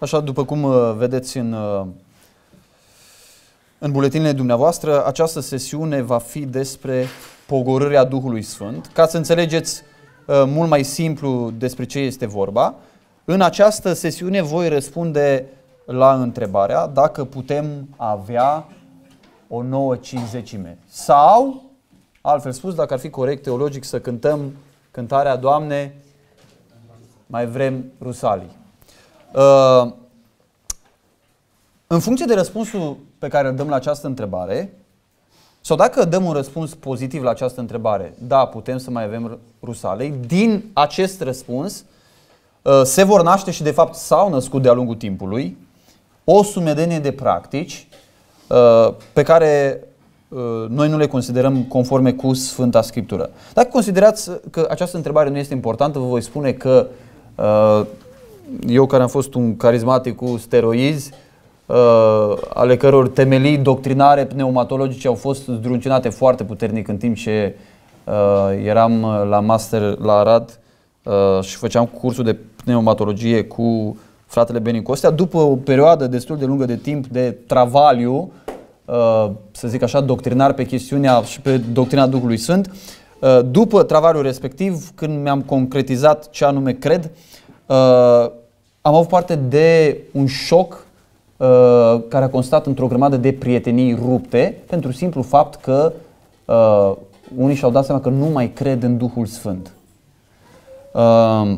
Așa, după cum uh, vedeți în, uh, în buletinile dumneavoastră, această sesiune va fi despre pogorârea Duhului Sfânt. Ca să înțelegeți uh, mult mai simplu despre ce este vorba, în această sesiune voi răspunde la întrebarea dacă putem avea o nouă cincizecime. Sau, altfel spus, dacă ar fi corect teologic să cântăm cântarea Doamne, mai vrem rusalii. Uh, în funcție de răspunsul pe care îl dăm la această întrebare, sau dacă dăm un răspuns pozitiv la această întrebare, da, putem să mai avem rusalei, din acest răspuns uh, se vor naște și de fapt s-au născut de-a lungul timpului o sumedenie de practici uh, pe care noi nu le considerăm conforme cu Sfânta Scriptură. Dacă considerați că această întrebare nu este importantă, vă voi spune că eu care am fost un carismatic cu steroizi, uh, ale căror temelii doctrinare pneumatologice au fost zdruncinate foarte puternic în timp ce uh, eram la master la Arad uh, și făceam cursul de pneumatologie cu fratele Beni Costea, după o perioadă destul de lungă de timp de travaliu, uh, să zic așa, doctrinar pe chestiunea și pe doctrina Duhului Sfânt, uh, după travaliul respectiv, când mi-am concretizat ce anume cred, uh, am avut parte de un șoc uh, care a constat într-o grămadă de prietenii rupte pentru simplu fapt că uh, unii și-au dat seama că nu mai cred în Duhul Sfânt. Uh,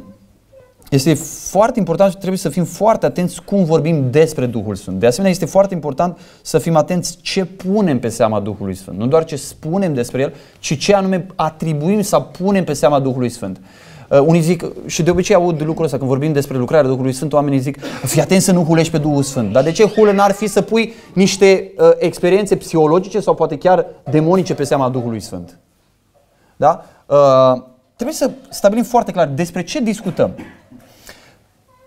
este foarte important și trebuie să fim foarte atenți cum vorbim despre Duhul Sfânt. De asemenea, este foarte important să fim atenți ce punem pe seama Duhului Sfânt. Nu doar ce spunem despre El, ci ce anume atribuim sau punem pe seama Duhului Sfânt. Uh, Uh, unii zic, și de obicei aud lucrul ăsta, când vorbim despre lucrarea Duhului Sfânt, oamenii zic, fii atent să nu hulești pe Duhul Sfânt. Dar de ce hulă n-ar fi să pui niște uh, experiențe psihologice sau poate chiar demonice pe seama Duhului Sfânt? Da? Uh, trebuie să stabilim foarte clar despre ce discutăm.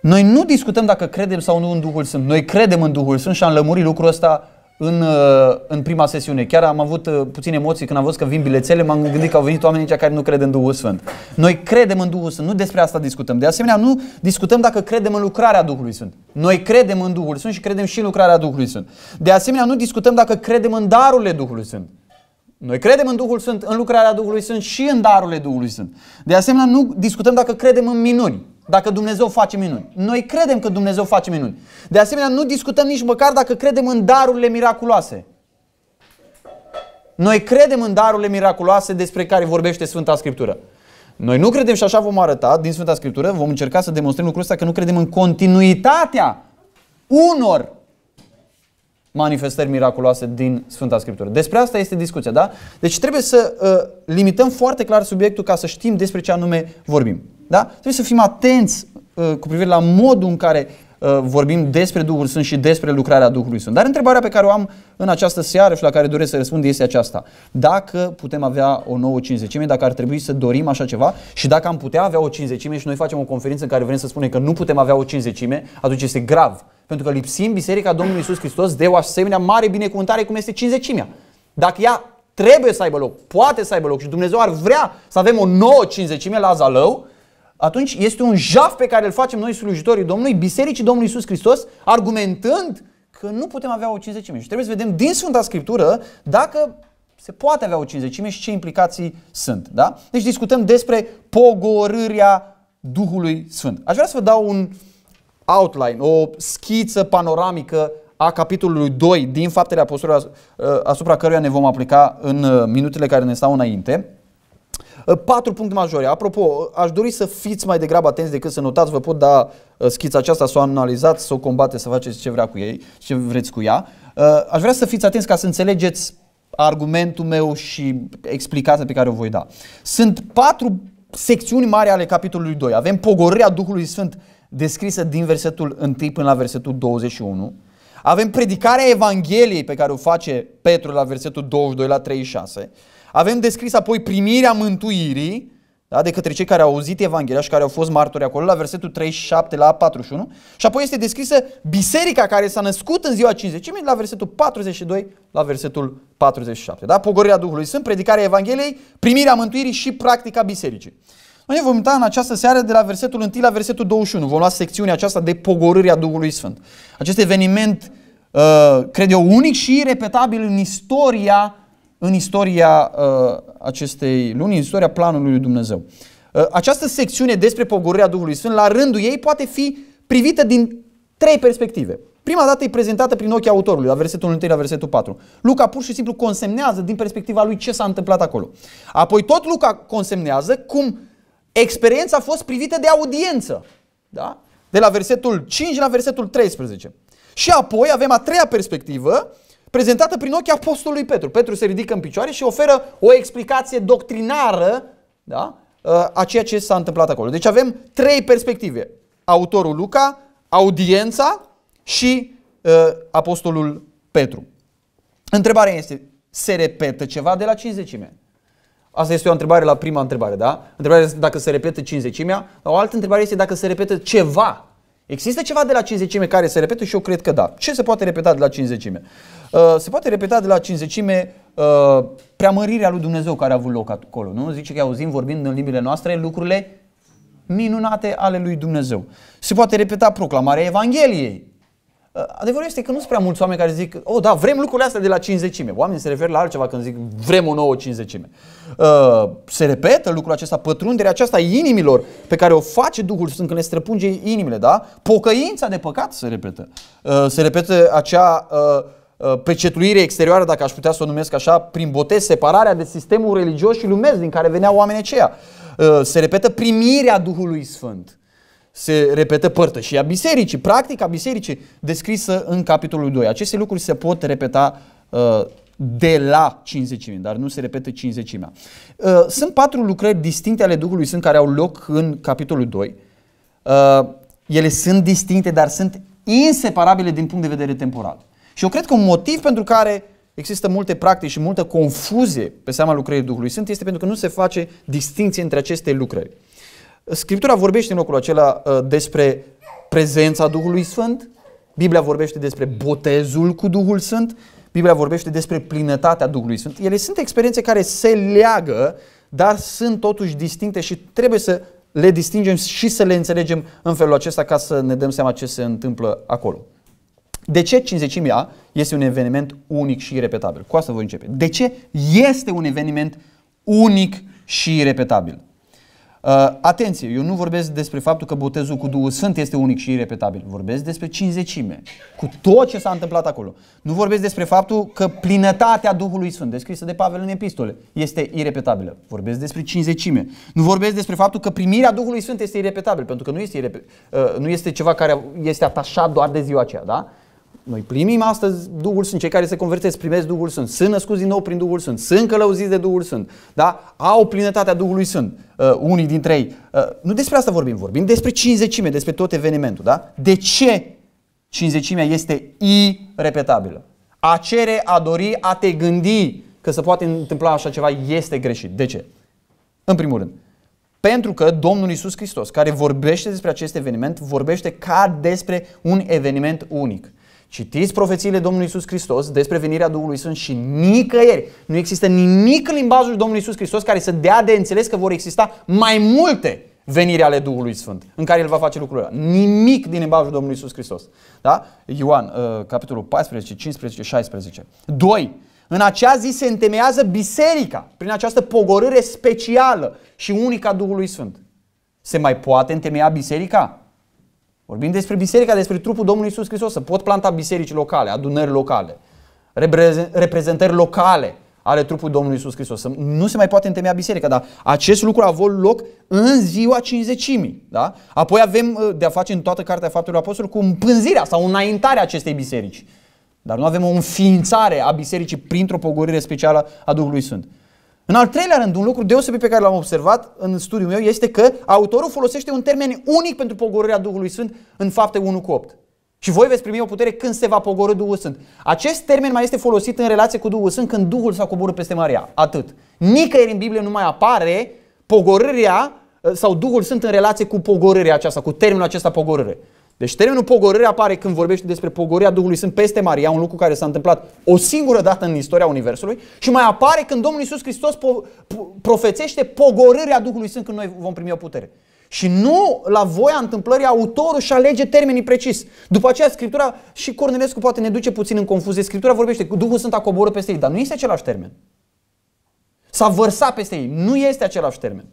Noi nu discutăm dacă credem sau nu în Duhul Sfânt. Noi credem în Duhul Sfânt și am lămurit lucrul ăsta în, uh, în prima sesiune. Chiar am avut uh, puține emoții când am văzut că vin bilețele, m-am gândit că au venit oameni aici care nu cred în Duhul Sfânt. Noi credem în Duhul Sfânt, nu despre asta discutăm. De asemenea, nu discutăm dacă credem în lucrarea Duhului Sfânt. Noi credem în Duhul Sfânt și credem și în lucrarea Duhului Sfânt. De asemenea, nu discutăm dacă credem în darurile Duhului Sfânt. Noi credem în Duhul Sfânt, în lucrarea Duhului Sfânt și în darurile Duhului Sfânt. De asemenea, nu discutăm dacă credem în minuni dacă Dumnezeu face minuni. Noi credem că Dumnezeu face minuni. De asemenea, nu discutăm nici măcar dacă credem în darurile miraculoase. Noi credem în darurile miraculoase despre care vorbește Sfânta Scriptură. Noi nu credem și așa vom arăta din Sfânta Scriptură, vom încerca să demonstrăm lucrul ăsta că nu credem în continuitatea unor manifestări miraculoase din Sfânta Scriptură. Despre asta este discuția, da? Deci trebuie să uh, limităm foarte clar subiectul ca să știm despre ce anume vorbim. Da? Trebuie să fim atenți uh, cu privire la modul în care uh, vorbim despre Duhul Sfânt și despre lucrarea Duhului Sfânt. Dar întrebarea pe care o am în această seară și la care doresc să răspund este aceasta. Dacă putem avea o nouă cinzecime, dacă ar trebui să dorim așa ceva și dacă am putea avea o cinzecime și noi facem o conferință în care vrem să spunem că nu putem avea o cinzecime, atunci este grav. Pentru că lipsim Biserica Domnului Isus Hristos de o asemenea mare binecuvântare cum este cinzecimea. Dacă ea trebuie să aibă loc, poate să aibă loc și Dumnezeu ar vrea să avem o nouă cinzecime la Zalău, atunci este un jaf pe care îl facem noi slujitorii Domnului, Bisericii Domnului Iisus Hristos, argumentând că nu putem avea o cinzecime. Și trebuie să vedem din Sfânta Scriptură dacă se poate avea o cinzecime și ce implicații sunt. Da? Deci discutăm despre pogorârea Duhului Sfânt. Aș vrea să vă dau un outline, o schiță panoramică a capitolului 2 din Faptele Apostolilor ă, asupra căruia ne vom aplica în ă, minutele care ne stau înainte. Ă, patru puncte majore. Apropo, aș dori să fiți mai degrabă atenți decât să notați. Vă pot da ă, schița aceasta, să o analizați, să o combateți, să faceți ce vrea cu ei, ce vreți cu ea. Ă, aș vrea să fiți atenți ca să înțelegeți argumentul meu și explicația pe care o voi da. Sunt patru secțiuni mari ale capitolului 2. Avem pogorârea Duhului Sfânt descrisă din versetul 1 până la versetul 21. Avem predicarea Evangheliei pe care o face Petru la versetul 22 la 36. Avem descris apoi primirea mântuirii, da, de către cei care au auzit Evanghelia și care au fost martori acolo, la versetul 37 la 41. Și apoi este descrisă biserica care s-a născut în ziua 50 la versetul 42 la versetul 47. Da? Pogorirea Duhului Sfânt, predicarea Evangheliei, primirea mântuirii și practica bisericii. Noi ne vom uita în această seară de la versetul 1 la versetul 21. Vom lua secțiunea aceasta de pogorârea Duhului Sfânt. Acest eveniment, uh, cred eu, unic și repetabil în istoria în istoria uh, acestei luni, în istoria planului lui Dumnezeu. Uh, această secțiune despre pogorârea Duhului Sfânt, la rândul ei, poate fi privită din trei perspective. Prima dată e prezentată prin ochii autorului, la versetul 1 la versetul 4. Luca pur și simplu consemnează din perspectiva lui ce s-a întâmplat acolo. Apoi tot Luca consemnează cum experiența a fost privită de audiență. Da? De la versetul 5 la versetul 13. Și apoi avem a treia perspectivă prezentată prin ochii apostolului Petru. Petru se ridică în picioare și oferă o explicație doctrinară da? Uh, a ceea ce s-a întâmplat acolo. Deci avem trei perspective. Autorul Luca, audiența și uh, apostolul Petru. Întrebarea este, se repetă ceva de la cinzecime? Asta este o întrebare la prima întrebare, da? Întrebarea este dacă se repetă cinzecimea. O altă întrebare este dacă se repetă ceva Există ceva de la cinzecime care se repetă și eu cred că da. Ce se poate repeta de la cinzecime? Uh, se poate repeta de la cinzecime uh, preamărirea lui Dumnezeu care a avut loc acolo. Nu? Zice că auzim vorbind în limbile noastre lucrurile minunate ale lui Dumnezeu. Se poate repeta proclamarea Evangheliei. Uh, adevărul este că nu sunt prea mulți oameni care zic, oh da, vrem lucrurile astea de la cinzecime. Oamenii se referă la altceva când zic, vrem o nouă cinzecime. Se repetă lucrul acesta, pătrunderea aceasta inimilor pe care o face Duhul Sfânt când le străpunge inimile, da? Pocăința de păcat se repetă. Se repetă acea Uh, pecetuire exterioară, dacă aș putea să o numesc așa, prin botez, separarea de sistemul religios și lumesc din care veneau oamenii aceia. Uh, se repetă primirea Duhului Sfânt. Se repetă părtășia bisericii, practica bisericii descrisă în capitolul 2. Aceste lucruri se pot repeta uh, de la cinzecime, dar nu se repetă cinzecimea. Sunt patru lucrări distincte ale Duhului Sfânt care au loc în capitolul 2. Ele sunt distincte, dar sunt inseparabile din punct de vedere temporal. Și eu cred că un motiv pentru care există multe practici și multă confuzie pe seama lucrării Duhului Sfânt este pentru că nu se face distinție între aceste lucrări. Scriptura vorbește în locul acela uh, despre prezența Duhului Sfânt, Biblia vorbește despre botezul cu Duhul Sfânt, Biblia vorbește despre plinătatea Duhului Sfânt. Ele sunt experiențe care se leagă, dar sunt totuși distincte și trebuie să le distingem și să le înțelegem în felul acesta ca să ne dăm seama ce se întâmplă acolo. De ce cinzecimea este un eveniment unic și repetabil? Cu asta voi începe. De ce este un eveniment unic și repetabil? Uh, atenție, eu nu vorbesc despre faptul că botezul cu Duhul Sfânt este unic și irepetabil. Vorbesc despre cinzecime, cu tot ce s-a întâmplat acolo. Nu vorbesc despre faptul că plinătatea Duhului Sfânt, descrisă de Pavel în epistole, este irepetabilă. Vorbesc despre cinzecime. Nu vorbesc despre faptul că primirea Duhului Sfânt este irepetabilă, pentru că nu este, irepe- uh, nu este ceva care este atașat doar de ziua aceea, da? Noi primim astăzi Duhul Sfânt. Cei care se convertesc primesc Duhul Sfânt. Sunt născuți din nou prin Duhul Sfânt. Sunt călăuziți de Duhul Sfânt. Da? Au plinătatea Duhului Sfânt. Uh, unii dintre ei. Uh, nu despre asta vorbim. Vorbim despre cinzecime, despre tot evenimentul. Da? De ce cinzecimea este irepetabilă? A cere, a dori, a te gândi că se poate întâmpla așa ceva este greșit. De ce? În primul rând, pentru că Domnul Isus Hristos, care vorbește despre acest eveniment, vorbește ca despre un eveniment unic. Citiți profețiile Domnului Isus Hristos despre venirea Duhului Sfânt și nicăieri nu există nimic în limbajul Domnului Isus Hristos care să dea de înțeles că vor exista mai multe venire ale Duhului Sfânt în care El va face lucrurile. Nimic din limbajul Domnului Isus Hristos. Da? Ioan, uh, capitolul 14, 15, 16. 2. În acea zi se întemeiază biserica prin această pogorâre specială și unică a Duhului Sfânt. Se mai poate întemeia biserica? Vorbim despre biserica, despre trupul Domnului Isus Hristos. Să pot planta biserici locale, adunări locale, reprezentări locale ale trupului Domnului Isus Hristos. Nu se mai poate întemeia biserica, dar acest lucru a avut loc în ziua cinzecimii. Da? Apoi avem uh, de a face în toată Cartea Faptului Apostol cu împânzirea sau înaintarea acestei biserici. Dar nu avem o înființare a bisericii printr-o pogorire specială a Duhului Sfânt. În al treilea rând, un lucru deosebit pe care l-am observat în studiul meu este că autorul folosește un termen unic pentru pogorârea Duhului Sfânt în fapte 1 cu 8. Și voi veți primi o putere când se va pogorâ Duhul Sfânt. Acest termen mai este folosit în relație cu Duhul Sfânt când Duhul s-a coborât peste Maria. Atât. Nicăieri în Biblie nu mai apare pogorârea sau Duhul Sfânt în relație cu pogorârea aceasta, cu termenul acesta pogorâre. Deci termenul pogorâre apare când vorbește despre pogorirea Duhului Sfânt peste Maria, un lucru care s-a întâmplat o singură dată în istoria Universului și mai apare când Domnul Iisus Hristos po- profețește pogorârea Duhului Sfânt când noi vom primi o putere. Și nu la voia întâmplării autorul și alege termenii precis. După aceea Scriptura, și Cornelescu poate ne duce puțin în confuzie, Scriptura vorbește că Duhul Sfânt a coborât peste ei, dar nu este același termen. S-a vărsat peste ei, nu este același termen.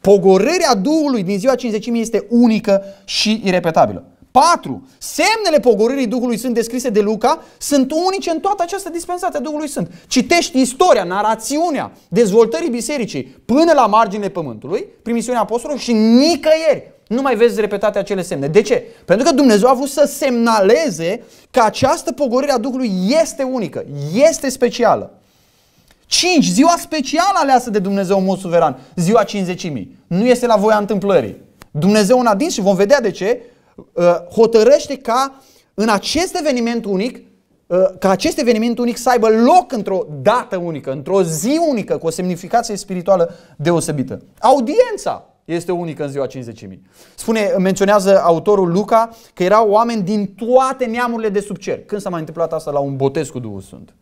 Pogorârea Duhului din ziua 50.000 este unică și irepetabilă. 4. Semnele pogorârii Duhului Sfânt descrise de Luca sunt unice în toată această dispensație a Duhului Sfânt. Citești istoria, narațiunea dezvoltării bisericii până la marginile pământului, prin misiunea apostolului și nicăieri nu mai vezi repetate acele semne. De ce? Pentru că Dumnezeu a vrut să semnaleze că această pogorire a Duhului este unică, este specială. 5. Ziua specială aleasă de Dumnezeu în mod suveran. Ziua 50.000. Nu este la voia întâmplării. Dumnezeu în adins și vom vedea de ce Uh, hotărăște ca în acest eveniment unic, uh, ca acest eveniment unic să aibă loc într-o dată unică, într-o zi unică, cu o semnificație spirituală deosebită. Audiența este unică în ziua 50.000. Spune, menționează autorul Luca că erau oameni din toate neamurile de sub cer. Când s-a mai întâmplat asta la un botez cu Duhul Sfânt?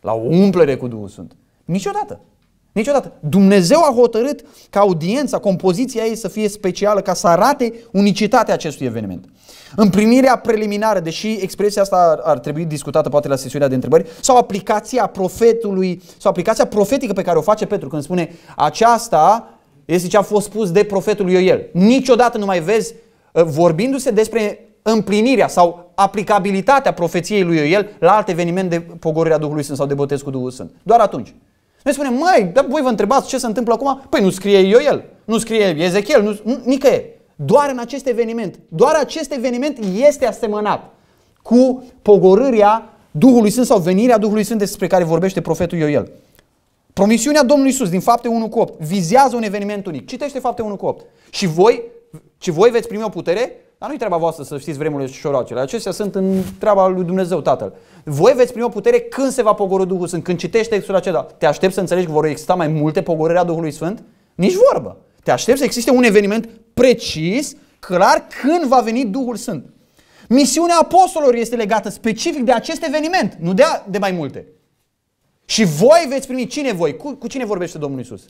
La o umplere cu Duhul Sfânt? Niciodată. Niciodată. Dumnezeu a hotărât ca audiența, compoziția ei să fie specială, ca să arate unicitatea acestui eveniment. primirea preliminară, deși expresia asta ar trebui discutată poate la sesiunea de întrebări, sau aplicația profetului, sau aplicația profetică pe care o face Petru când spune aceasta este ce a fost spus de profetul Ioel. Niciodată nu mai vezi ă, vorbindu-se despre împlinirea sau aplicabilitatea profeției lui Ioel la alt eveniment de pogorirea Duhului Sfânt sau de botez cu Duhul Sfânt. Doar atunci. Noi spunem, mai, dar voi vă întrebați ce se întâmplă acum? Păi nu scrie el, nu scrie Ezechiel, nu, nu, nicăieri. Doar în acest eveniment. Doar acest eveniment este asemănat cu pogorârea Duhului Sfânt sau venirea Duhului Sfânt despre care vorbește profetul Ioel. Promisiunea Domnului Isus din fapte 1 cu 8 vizează un eveniment unic. Citește fapte 1 cu 8. Și voi, și voi veți primi o putere dar nu-i treaba voastră să știți vremurile și șorocele. Acestea sunt în treaba lui Dumnezeu Tatăl. Voi veți primi o putere când se va pogorâ Duhul Sfânt, când citești textul acela. Te aștept să înțelegi că vor exista mai multe pogorări a Duhului Sfânt? Nici vorbă. Te aștept să existe un eveniment precis, clar, când va veni Duhul Sfânt. Misiunea apostolilor este legată specific de acest eveniment, nu de, a, de mai multe. Și voi veți primi cine voi? Cu, cu cine vorbește Domnul Isus?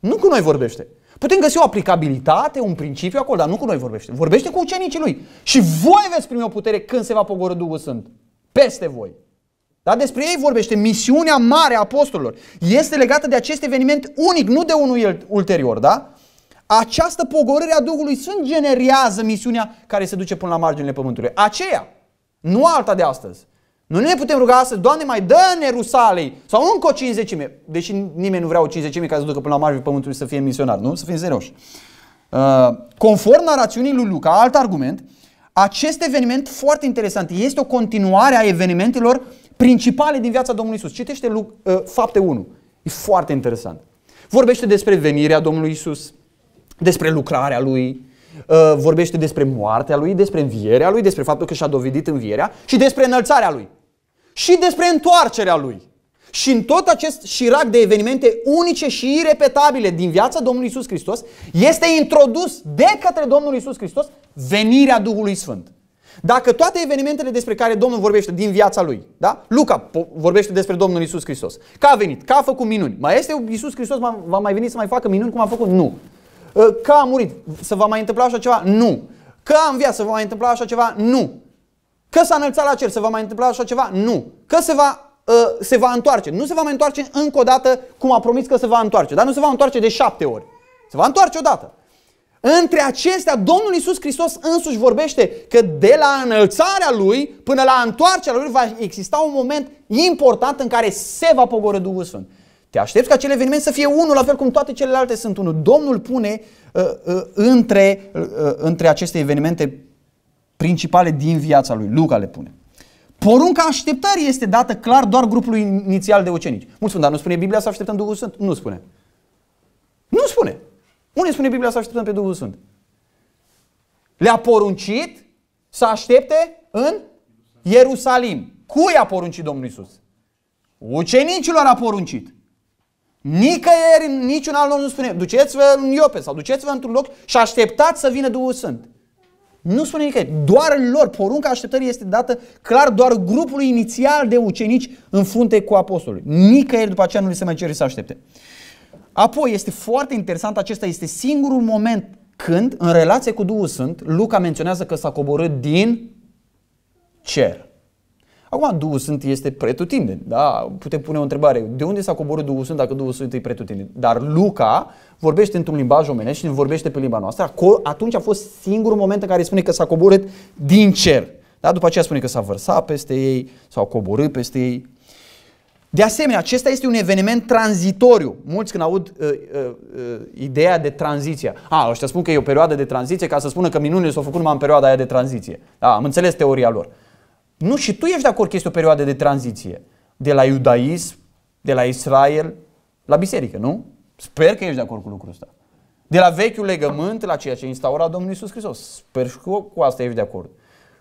Nu cu noi vorbește. Putem găsi o aplicabilitate, un principiu acolo, dar nu cu noi vorbește. Vorbește cu ucenicii lui. Și voi veți primi o putere când se va pogoră Duhul Sfânt. Peste voi. Dar despre ei vorbește. Misiunea mare a apostolilor este legată de acest eveniment unic, nu de unul ulterior, da? Această pogorâre a Duhului Sfânt generează misiunea care se duce până la marginile pământului. Aceea, nu alta de astăzi. Noi nu ne putem ruga astăzi, Doamne mai dă-ne Rusalei sau încă o cincizecime. Deși nimeni nu vrea o cincizecime ca să ducă până la marjul pământului să fie misionar, nu? Să fim zeroși. Uh, conform narațiunii lui Luca, alt argument, acest eveniment foarte interesant este o continuare a evenimentelor principale din viața Domnului Isus. Citește Lu- uh, fapte 1. E foarte interesant. Vorbește despre venirea Domnului Isus, despre lucrarea Lui, uh, vorbește despre moartea Lui, despre învierea Lui, despre faptul că și-a dovedit învierea și despre înălțarea Lui și despre întoarcerea lui. Și în tot acest șirac de evenimente unice și irepetabile din viața Domnului Isus Hristos, este introdus de către Domnul Isus Hristos venirea Duhului Sfânt. Dacă toate evenimentele despre care Domnul vorbește din viața lui, da? Luca vorbește despre Domnul Isus Hristos. Că a venit, că a făcut minuni. Mai este Isus Hristos, va mai veni să mai facă minuni cum a făcut? Nu. Că a murit, să va mai întâmpla așa ceva? Nu. Că a înviat, să va mai întâmpla așa ceva? Nu. Că s-a înălțat la cer, se va mai întâmpla așa ceva? Nu. Că se va, uh, se va întoarce. Nu se va mai întoarce încă o dată cum a promis că se va întoarce. Dar nu se va întoarce de șapte ori. Se va întoarce odată. Între acestea, Domnul Iisus Hristos însuși vorbește că de la înălțarea Lui până la întoarcerea Lui va exista un moment important în care se va pogoră Duhul Sfânt. Te aștepți ca acel eveniment să fie unul, la fel cum toate celelalte sunt unul. Domnul pune uh, uh, între, uh, între aceste evenimente principale din viața lui. Luca le pune. Porunca așteptării este dată clar doar grupului inițial de ucenici. Mulți spun, dar nu spune Biblia să așteptăm Duhul Sfânt? Nu spune. Nu spune. Unde spune Biblia să așteptăm pe Duhul Sfânt? Le-a poruncit să aștepte în Ierusalim. Cui a poruncit Domnul Isus? Ucenicilor a poruncit. Nicăieri, niciun alt loc nu spune, duceți-vă în Iope sau duceți-vă într-un loc și așteptați să vină Duhul Sfânt. Nu spune nicăieri, doar lor. Porunca așteptării este dată clar doar grupului inițial de ucenici în frunte cu apostolul. Nicăieri după aceea nu li se mai cere să aștepte. Apoi este foarte interesant, acesta este singurul moment când, în relație cu Duhul Sfânt, Luca menționează că s-a coborât din cer. Acum, Duhul Sfânt este pretutindeni, da? Putem pune o întrebare, de unde s-a coborât Duhul Sfânt dacă Duhul Sfânt e pretutindeni? Dar Luca vorbește într-un limbaj omenesc și ne vorbește pe limba noastră. Atunci a fost singurul moment în care spune că s-a coborât din cer. Da? După aceea spune că s-a vărsat peste ei, s-au coborât peste ei. De asemenea, acesta este un eveniment tranzitoriu. Mulți când aud uh, uh, uh, ideea de tranziție, a, ăștia spun că e o perioadă de tranziție ca să spună că minunile s-au făcut numai în perioada aia de tranziție. Da, am înțeles teoria lor. Nu, și tu ești de acord că este o perioadă de tranziție. De la iudaism, de la Israel, la biserică, nu? Sper că ești de acord cu lucrul ăsta. De la vechiul legământ la ceea ce instaura Domnul Isus Hristos. Sper și cu, cu asta ești de acord.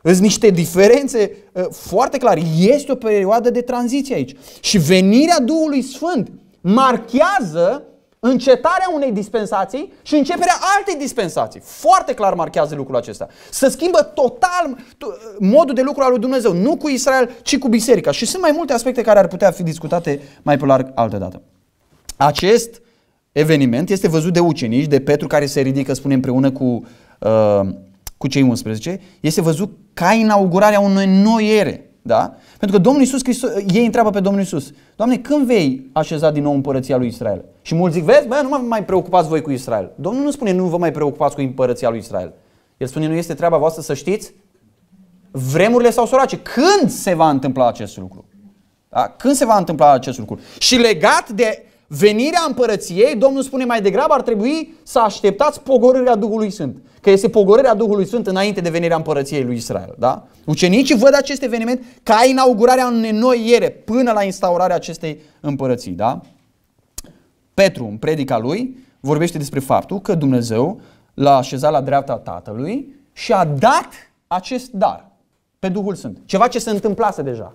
Îs niște diferențe uh, foarte clare. Este o perioadă de tranziție aici. Și venirea Duhului Sfânt marchează încetarea unei dispensații și începerea altei dispensații. Foarte clar marchează lucrul acesta. Să schimbă total modul de lucru al lui Dumnezeu, nu cu Israel, ci cu biserica. Și sunt mai multe aspecte care ar putea fi discutate mai pe larg altă dată. Acest eveniment este văzut de ucenici, de Petru care se ridică, spune împreună cu, uh, cu cei 11, este văzut ca inaugurarea unei noi ere da? Pentru că Domnul Iisus Hristos, ei întreabă pe Domnul Iisus, Doamne, când vei așeza din nou împărăția lui Israel? Și mulți zic, vezi, băi, nu mă mai preocupați voi cu Israel. Domnul nu spune, nu vă mai preocupați cu împărăția lui Israel. El spune, nu este treaba voastră să știți vremurile sau sorace. Când se va întâmpla acest lucru? Da? Când se va întâmpla acest lucru? Și legat de Venirea împărăției, Domnul spune mai degrabă, ar trebui să așteptați pogorârea Duhului Sfânt. Că este pogorârea Duhului Sfânt înainte de venirea împărăției lui Israel. Da? Ucenicii văd acest eveniment ca inaugurarea unei noi ere până la instaurarea acestei împărății. Da? Petru, în predica lui, vorbește despre faptul că Dumnezeu l-a așezat la dreapta Tatălui și a dat acest dar pe Duhul Sfânt. Ceva ce se întâmplase deja.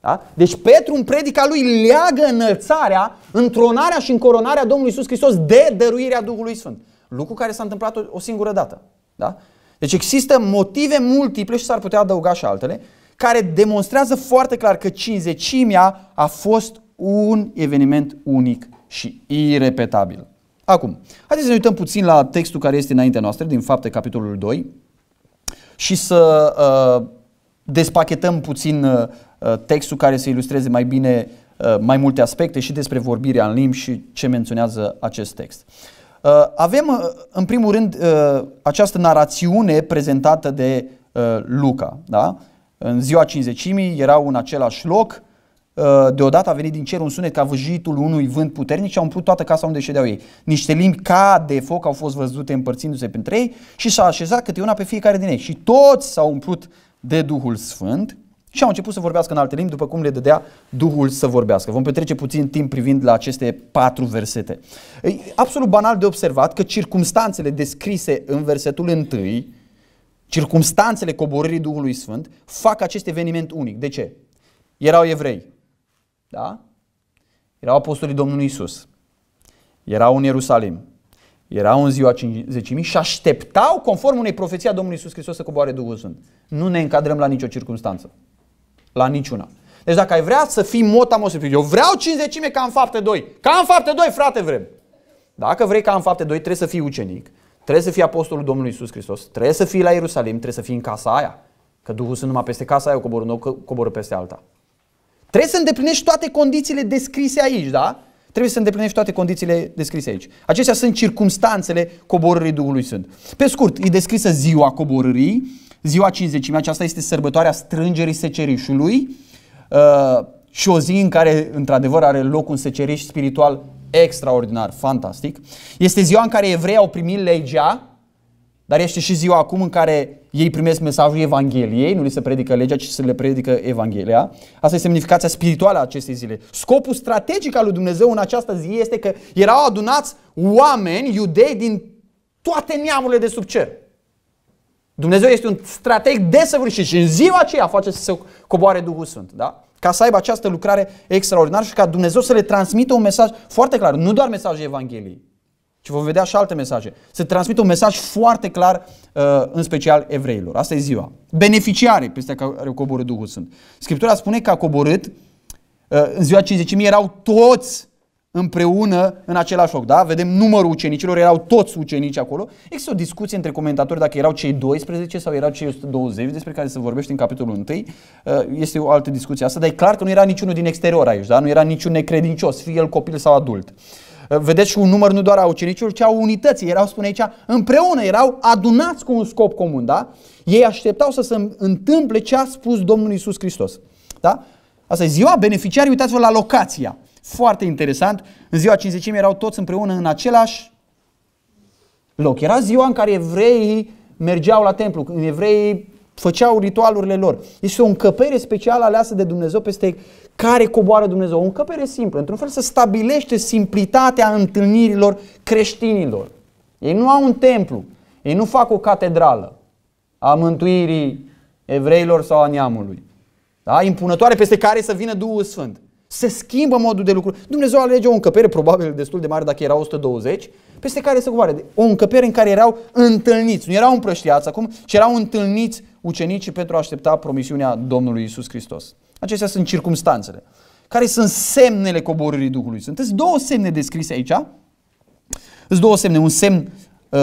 Da? Deci Petru în predica lui leagă înălțarea, întronarea și încoronarea Domnului Isus Hristos de dăruirea Duhului Sfânt. Lucru care s-a întâmplat o, o singură dată. Da? Deci există motive multiple și s-ar putea adăuga și altele, care demonstrează foarte clar că cinzecimea a fost un eveniment unic și irepetabil. Acum, haideți să ne uităm puțin la textul care este înaintea noastră, din fapte capitolul 2, și să uh, despachetăm puțin uh, uh, textul care să ilustreze mai bine uh, mai multe aspecte și despre vorbirea în limbi și ce menționează acest text. Avem, în primul rând, această narațiune prezentată de Luca. Da? În ziua cinzecimii erau în același loc, deodată a venit din cer un sunet ca vâjitul unui vânt puternic și a umplut toată casa unde ședeau ei. Niște limbi ca de foc au fost văzute împărțindu-se printre ei și s-a așezat câte una pe fiecare din ei. Și toți s-au umplut de Duhul Sfânt și au început să vorbească în alte limbi, după cum le dădea Duhul să vorbească. Vom petrece puțin timp privind la aceste patru versete. E absolut banal de observat că circumstanțele descrise în versetul întâi, circumstanțele coborârii Duhului Sfânt, fac acest eveniment unic. De ce? Erau evrei, da? Erau apostolii Domnului Isus. Erau în Ierusalim. Erau în ziua 10.000 și așteptau, conform unei profeții a Domnului Iisus Hristos, să coboare Duhul Sfânt. Nu ne încadrăm la nicio circunstanță. La niciuna. Deci dacă ai vrea să fii mota eu vreau 50.000 ca în fapte 2. Ca în fapte 2, frate, vrem. Dacă vrei ca în fapte 2, trebuie să fii ucenic, trebuie să fii apostolul Domnului Iisus Hristos, trebuie să fii la Ierusalim, trebuie să fii în casa aia. Că Duhul Sfânt numai peste casa aia coboră, nu coboră peste alta. Trebuie să îndeplinești toate condițiile descrise aici, da? Trebuie să îndeplinești toate condițiile descrise aici. Acestea sunt circumstanțele coborârii Duhului Sfânt. Pe scurt, e descrisă ziua coborârii, ziua 50, aceasta este sărbătoarea strângerii secerișului uh, și o zi în care, într-adevăr, are loc un seceriș spiritual extraordinar, fantastic. Este ziua în care evreii au primit legea dar este și ziua acum în care ei primesc mesajul Evangheliei, nu li se predică legea, ci se le predică Evanghelia. Asta e semnificația spirituală a acestei zile. Scopul strategic al lui Dumnezeu în această zi este că erau adunați oameni iudei din toate neamurile de sub cer. Dumnezeu este un strateg desăvârșit și în ziua aceea face să se coboare Duhul Sfânt. Da? Ca să aibă această lucrare extraordinară și ca Dumnezeu să le transmită un mesaj foarte clar, nu doar mesajul Evangheliei, și vom vedea și alte mesaje. Se transmite un mesaj foarte clar, uh, în special evreilor. Asta e ziua. Beneficiare peste care coboră Duhul Sfânt. Scriptura spune că a coborât, uh, în ziua 50.000 erau toți împreună în același loc. Da? Vedem numărul ucenicilor, erau toți ucenici acolo. Există o discuție între comentatori dacă erau cei 12 sau erau cei 120, despre care se vorbește în capitolul 1. Uh, este o altă discuție asta, dar e clar că nu era niciunul din exterior aici, da? nu era niciun necredincios, fie el copil sau adult. Vedeți și un număr nu doar a ucenicilor, ci a unității. Erau, spune aici, împreună, erau adunați cu un scop comun, da? Ei așteptau să se întâmple ce a spus Domnul Isus Hristos, da? Asta e ziua beneficiarii, uitați-vă la locația. Foarte interesant. În ziua 50 erau toți împreună în același loc. Era ziua în care evreii mergeau la templu, când evreii făceau ritualurile lor. Este o încăpere specială aleasă de Dumnezeu peste care coboară Dumnezeu. O încăpere simplă. Într-un fel să stabilește simplitatea întâlnirilor creștinilor. Ei nu au un templu. Ei nu fac o catedrală a mântuirii evreilor sau a neamului. Da? Impunătoare peste care să vină Duhul Sfânt. Se schimbă modul de lucru. Dumnezeu alege o încăpere probabil destul de mare dacă era 120, peste care se coboare. O încăpere în care erau întâlniți, nu erau împrăștiați acum, ci erau întâlniți ucenicii pentru a aștepta promisiunea Domnului Isus Hristos. Acestea sunt circumstanțele. Care sunt semnele coborârii Duhului? Sunt două semne descrise aici. Sunt două semne, un semn uh,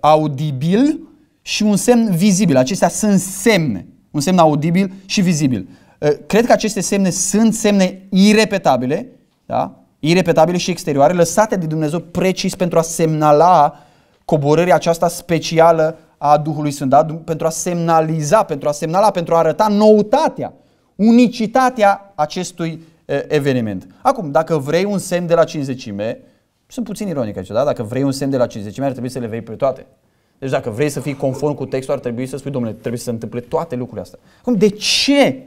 audibil și un semn vizibil. Acestea sunt semne. Un semn audibil și vizibil. Ă, cred că aceste semne sunt semne irepetabile, da? irepetabile și exterioare, lăsate de Dumnezeu precis pentru a semnala coborârea aceasta specială a Duhului Sfânt, da? pentru a semnaliza, pentru a semnala, pentru a arăta noutatea, unicitatea acestui eveniment. Acum, dacă vrei un semn de la cinzecime, sunt puțin ironic aici, da? Dacă vrei un semn de la cinzecime, ar trebui să le vei pe toate. Deci dacă vrei să fii conform cu textul, ar trebui să spui, domnule, trebuie să se întâmple toate lucrurile astea. Acum, de ce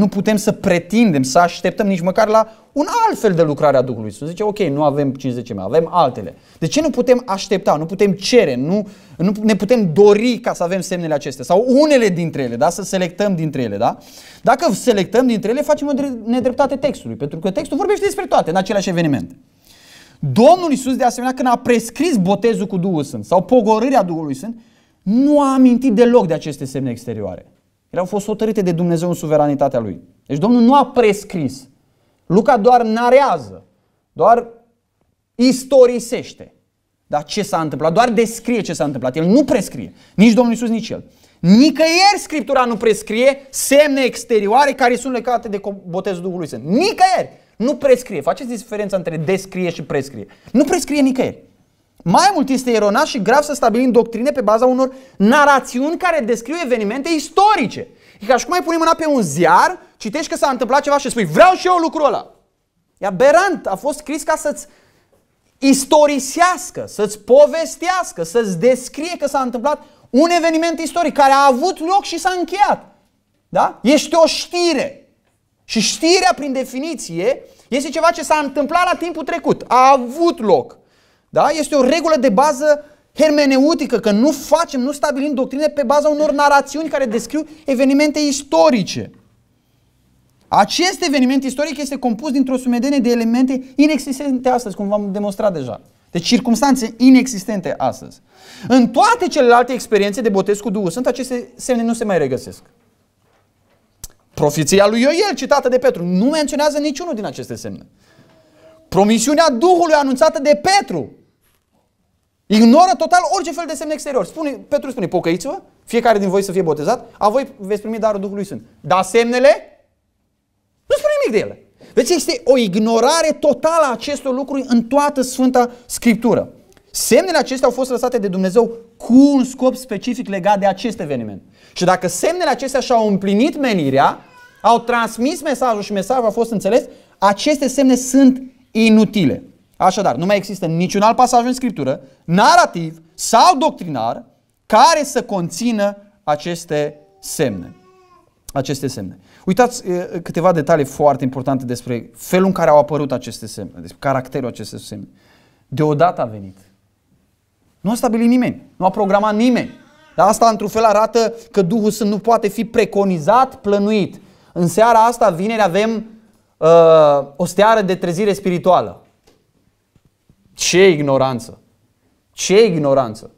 nu putem să pretindem, să așteptăm nici măcar la un alt fel de lucrare a Duhului Să Zice, ok, nu avem 50 avem altele. De ce nu putem aștepta, nu putem cere, nu, nu ne putem dori ca să avem semnele acestea? Sau unele dintre ele, da? Să selectăm dintre ele, da? Dacă selectăm dintre ele, facem o nedreptate textului, pentru că textul vorbește despre toate în același eveniment. Domnul Iisus, de asemenea, când a prescris botezul cu Duhul Sfânt sau pogorârea Duhului Sfânt, nu a amintit deloc de aceste semne exterioare au fost hotărâte de Dumnezeu în suveranitatea lui. Deci Domnul nu a prescris. Luca doar narează, doar istorisește. Dar ce s-a întâmplat? Doar descrie ce s-a întâmplat. El nu prescrie. Nici Domnul Isus, nici el. Nicăieri Scriptura nu prescrie semne exterioare care sunt legate de botezul Duhului Sfânt. Nicăieri! Nu prescrie. Faceți diferența între descrie și prescrie. Nu prescrie nicăieri. Mai mult este eronat și grav să stabilim doctrine pe baza unor narațiuni care descriu evenimente istorice. E ca și cum ai pune mâna pe un ziar, citești că s-a întâmplat ceva și spui vreau și eu lucrul ăla. E aberant, a fost scris ca să-ți istorisească, să-ți povestească, să-ți descrie că s-a întâmplat un eveniment istoric care a avut loc și s-a încheiat. Da? Este o știre. Și știrea, prin definiție, este ceva ce s-a întâmplat la timpul trecut. A avut loc. Da? Este o regulă de bază hermeneutică, că nu facem, nu stabilim doctrine pe baza unor narațiuni care descriu evenimente istorice. Acest eveniment istoric este compus dintr-o sumedenie de elemente inexistente astăzi, cum v-am demonstrat deja. de deci, circumstanțe inexistente astăzi. În toate celelalte experiențe de botez cu Duhul Sfânt, aceste semne nu se mai regăsesc. Profeția lui Ioel, citată de Petru, nu menționează niciunul din aceste semne. Promisiunea Duhului anunțată de Petru Ignoră total orice fel de semn exterior. Spune, Petru spune, pocăiți-vă, fiecare din voi să fie botezat, a voi veți primi darul Duhului Sfânt. Dar semnele? Nu spune nimic de ele. Deci este o ignorare totală a acestor lucruri în toată Sfânta Scriptură. Semnele acestea au fost lăsate de Dumnezeu cu un scop specific legat de acest eveniment. Și dacă semnele acestea și-au împlinit menirea, au transmis mesajul și mesajul a fost înțeles, aceste semne sunt inutile. Așadar, nu mai există niciun alt pasaj în Scriptură, narativ sau doctrinar, care să conțină aceste semne. Aceste semne. Uitați câteva detalii foarte importante despre felul în care au apărut aceste semne, despre caracterul acestor semne. Deodată a venit. Nu a stabilit nimeni, nu a programat nimeni. Dar asta într-un fel arată că Duhul Sfânt nu poate fi preconizat, plănuit. În seara asta, vineri, avem uh, o steară de trezire spirituală. Ce ignoranță! Ce ignoranță!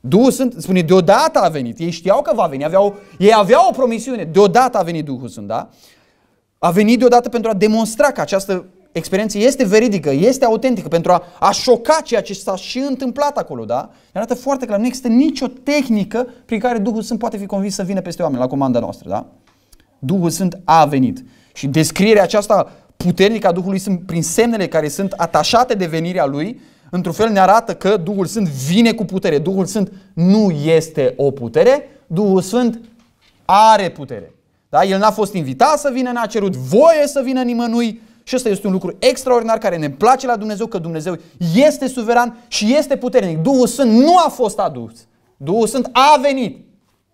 Duhul Sfânt, spune, deodată a venit. Ei știau că va veni, aveau, ei aveau o promisiune. Deodată a venit Duhul Sfânt, da? A venit deodată pentru a demonstra că această experiență este veridică, este autentică, pentru a, a șoca ceea ce s-a și întâmplat acolo, da? Arată foarte clar, nu există nicio tehnică prin care Duhul Sfânt poate fi convins să vină peste oameni la comanda noastră, da? Duhul Sfânt a venit. Și descrierea aceasta puternic a Duhului sunt prin semnele care sunt atașate de venirea Lui, într-un fel ne arată că Duhul Sfânt vine cu putere. Duhul Sfânt nu este o putere, Duhul Sfânt are putere. Da? El n-a fost invitat să vină, n-a cerut voie să vină nimănui și ăsta este un lucru extraordinar care ne place la Dumnezeu, că Dumnezeu este suveran și este puternic. Duhul Sfânt nu a fost adus. Duhul Sfânt a venit.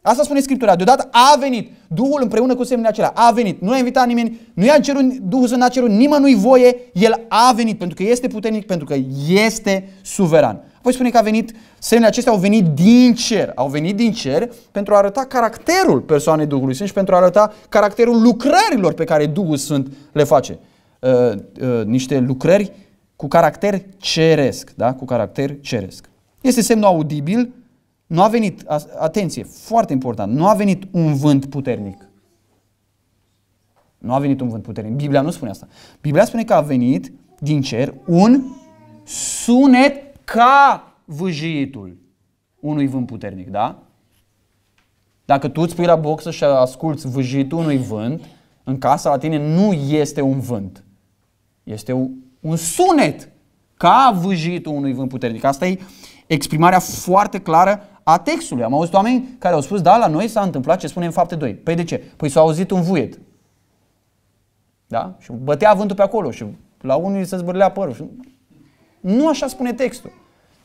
Asta spune Scriptura. Deodată a venit Duhul împreună cu semnele acelea. A venit. Nu a invitat nimeni, nu i-a cerut, Duhul să n-a cerut nimănui voie. El a venit pentru că este puternic, pentru că este suveran. Apoi spune că a venit, semnele acestea au venit din cer. Au venit din cer pentru a arăta caracterul persoanei Duhului Sfânt și pentru a arăta caracterul lucrărilor pe care Duhul Sfânt le face. Uh, uh, niște lucrări cu caracter ceresc, da? Cu caracter ceresc. Este semnul audibil nu a venit, atenție, foarte important, nu a venit un vânt puternic. Nu a venit un vânt puternic. Biblia nu spune asta. Biblia spune că a venit din cer un sunet ca vâjitul unui vânt puternic, da? Dacă tu îți pui la boxă și asculți vâjitul unui vânt, în casa la tine nu este un vânt. Este un sunet ca vâjitul unui vânt puternic. Asta e exprimarea foarte clară a textului. Am auzit oameni care au spus, da, la noi s-a întâmplat ce spune în fapte 2. Păi de ce? Păi s-a auzit un vuiet. Da? Și bătea vântul pe acolo și la unul se zbârlea părul. Și... Nu așa spune textul.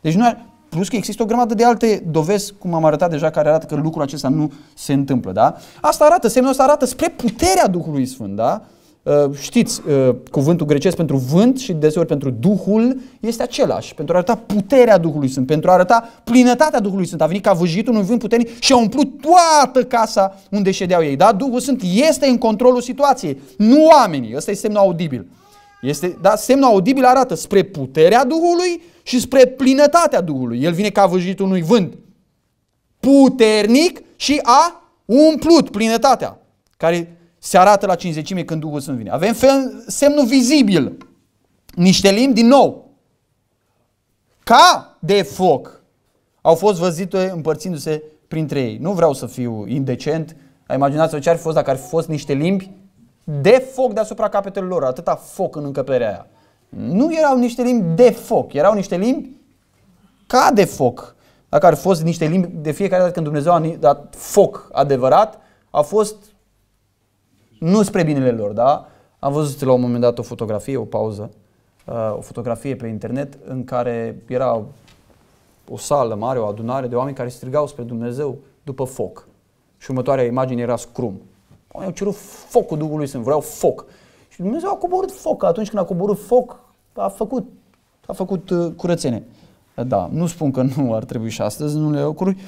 Deci nu, a... Plus că există o grămadă de alte dovezi, cum am arătat deja, care arată că lucrul acesta nu se întâmplă. Da? Asta arată, semnul ăsta arată spre puterea Duhului Sfânt. Da? Uh, știți, uh, cuvântul grecesc pentru vânt și deseori pentru Duhul este același. Pentru a arăta puterea Duhului Sfânt, pentru a arăta plinătatea Duhului Sfânt. A venit ca văjitul unui vânt puternic și a umplut toată casa unde ședeau ei. Da? Duhul Sfânt este în controlul situației, nu oamenii. Ăsta este semnul audibil. Este, da, semnul audibil arată spre puterea Duhului și spre plinătatea Duhului. El vine ca văjitul unui vânt puternic și a umplut plinătatea, care se arată la cinzecime când Duhul Sfânt vine. Avem semnul vizibil, niște limbi din nou, ca de foc, au fost văzite împărțindu-se printre ei. Nu vreau să fiu indecent, imaginați-vă ce ar fi fost dacă ar fi fost niște limbi de foc deasupra capetelor lor, atâta foc în încăperea aia. Nu erau niște limbi de foc, erau niște limbi ca de foc. Dacă ar fi fost niște limbi de fiecare dată când Dumnezeu a dat foc adevărat, a fost nu spre binele lor, da? Am văzut la un moment dat o fotografie, o pauză, uh, o fotografie pe internet în care era o sală mare, o adunare de oameni care strigau spre Dumnezeu după foc. Și următoarea imagine era scrum. Oamenii au cerut focul Duhului Sfânt, vreau foc. Și Dumnezeu a coborât foc. Atunci când a coborât foc, a făcut, a făcut uh, curățenie. Da, nu spun că nu ar trebui și astăzi, nu le ocurri. Uh,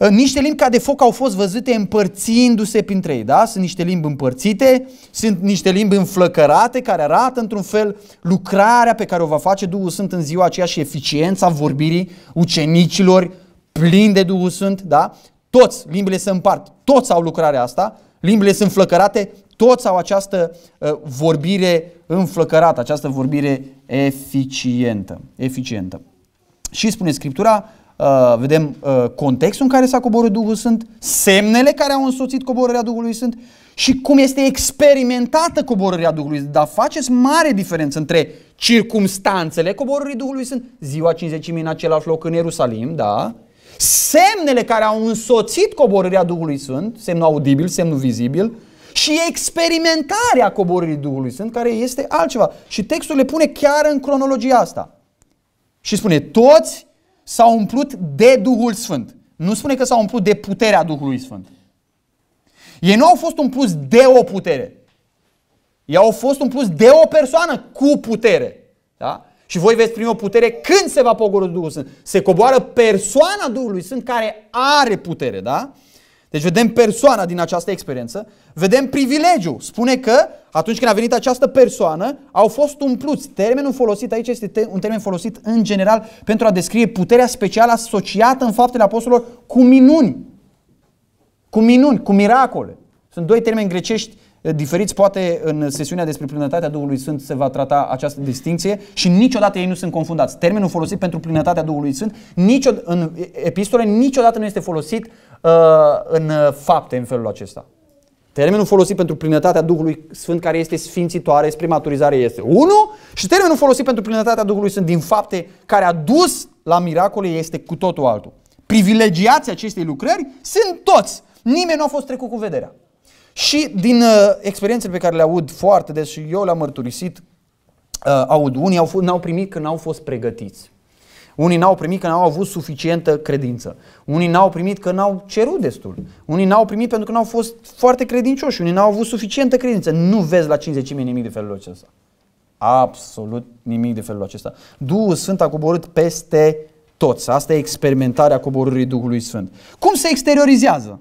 Ă, niște limbi ca de foc au fost văzute împărțindu-se printre ei, da? Sunt niște limbi împărțite, sunt niște limbi înflăcărate care arată într-un fel lucrarea pe care o va face Duhul Sfânt în ziua aceea și eficiența vorbirii ucenicilor plini de Duhul Sfânt, da? Toți limbile se împart, toți au lucrarea asta, limbile sunt flăcărate, toți au această uh, vorbire înflăcărată, această vorbire eficientă, eficientă. Și spune Scriptura, uh, vedem uh, contextul în care s-a coborât Duhul Sfânt, semnele care au însoțit coborârea Duhului Sfânt și cum este experimentată coborârea Duhului Sfânt. Dar faceți mare diferență între circumstanțele coborârii Duhului Sfânt, ziua 50 în același loc în Ierusalim, da? Semnele care au însoțit coborârea Duhului Sfânt, semnul audibil, semnul vizibil, și experimentarea coborârii Duhului Sfânt, care este altceva. Și textul le pune chiar în cronologia asta. Și spune, toți s-au umplut de Duhul Sfânt. Nu spune că s-au umplut de puterea Duhului Sfânt. Ei nu au fost umpluți de o putere. Ei au fost umpluți de o persoană cu putere. Da? Și voi veți primi o putere când se va pogorâ Duhul Sfânt. Se coboară persoana Duhului Sfânt care are putere. Da? Deci vedem persoana din această experiență, vedem privilegiu. Spune că atunci când a venit această persoană, au fost umpluți. Termenul folosit aici este un termen folosit în general pentru a descrie puterea specială asociată în faptele apostolilor cu minuni. Cu minuni, cu miracole. Sunt doi termeni grecești eh, diferiți, poate în sesiunea despre plinătatea Duhului Sfânt se va trata această distinție și niciodată ei nu sunt confundați. Termenul folosit pentru plinătatea Duhului Sfânt nicio, în epistole niciodată nu este folosit Uh, în uh, fapte în felul acesta. Termenul folosit pentru plinătatea Duhului Sfânt care este sfințitoare, spre maturizare este unul și termenul folosit pentru plinătatea Duhului Sfânt din fapte care a dus la miracole este cu totul altul. Privilegiații acestei lucrări sunt toți. Nimeni nu a fost trecut cu vederea. Și din uh, experiențele pe care le aud foarte des și eu le-am mărturisit, uh, aud, unii au n-au primit că n-au fost pregătiți. Unii n-au primit că n-au avut suficientă credință. Unii n-au primit că n-au cerut destul. Unii n-au primit pentru că n-au fost foarte credincioși. Unii n-au avut suficientă credință. Nu vezi la 50.000 nimic de felul acesta. Absolut nimic de felul acesta. Duhul Sfânt a coborât peste toți. Asta e experimentarea coborârii Duhului Sfânt. Cum se exteriorizează?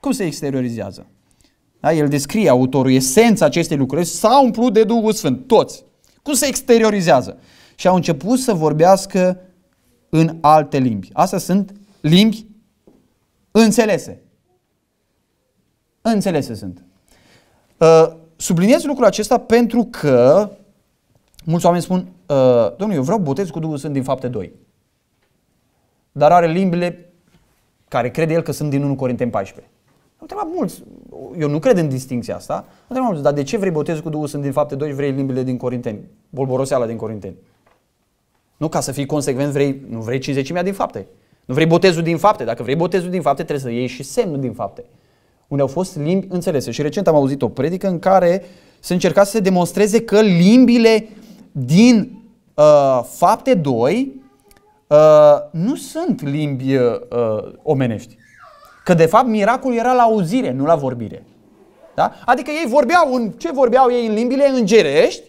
Cum se exteriorizează? Da? El descrie autorul esența acestei lucrări, s-a umplut de Duhul Sfânt, toți. Cum se exteriorizează? Și au început să vorbească în alte limbi. Astea sunt limbi înțelese. Înțelese sunt. Uh, subliniez lucrul acesta pentru că mulți oameni spun, uh, domnule, eu vreau botez cu Duhul Sfânt din fapte 2. Dar are limbile care crede el că sunt din 1 Corinteni 14. Am întrebat mulți, eu nu cred în distinția asta, am întrebat mulți, dar de ce vrei botez cu Duhul Sfânt din fapte 2 și vrei limbile din Corinteni, bolboroseala din Corinteni? Nu ca să fii consecvent, vrei, nu vrei cinzecimea din fapte. Nu vrei botezul din fapte. Dacă vrei botezul din fapte, trebuie să iei și semnul din fapte. Unde au fost limbi înțelese. Și recent am auzit o predică în care se încerca să se demonstreze că limbile din uh, fapte 2 uh, nu sunt limbi uh, uh omenești. Că de fapt miracolul era la auzire, nu la vorbire. Da? Adică ei vorbeau, în, ce vorbeau ei în limbile îngerești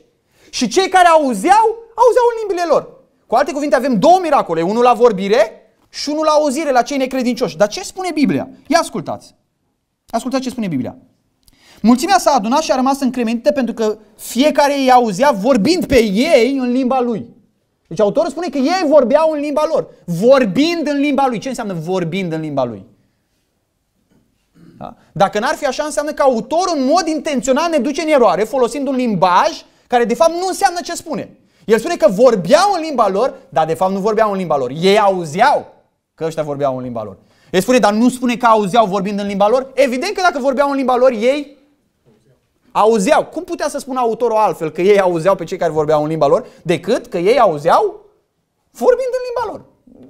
și cei care auzeau, auzeau în limbile lor. Cu alte cuvinte, avem două miracole, unul la vorbire și unul la auzire la cei necredincioși. Dar ce spune Biblia? Ia ascultați. Ascultați ce spune Biblia. Mulțimea s-a adunat și a rămas încremenită pentru că fiecare îi auzea vorbind pe ei în limba lui. Deci autorul spune că ei vorbeau în limba lor. Vorbind în limba lui. Ce înseamnă vorbind în limba lui? Da? Dacă n-ar fi așa, înseamnă că autorul în mod intenționat ne duce în eroare folosind un limbaj care de fapt nu înseamnă ce spune. El spune că vorbeau în limba lor, dar de fapt nu vorbeau în limba lor. Ei auzeau că ăștia vorbeau în limba lor. El spune, dar nu spune că auzeau vorbind în limba lor? Evident că dacă vorbeau în limba lor, ei auzeau. Cum putea să spună autorul altfel că ei auzeau pe cei care vorbeau în limba lor, decât că ei auzeau vorbind în limba lor?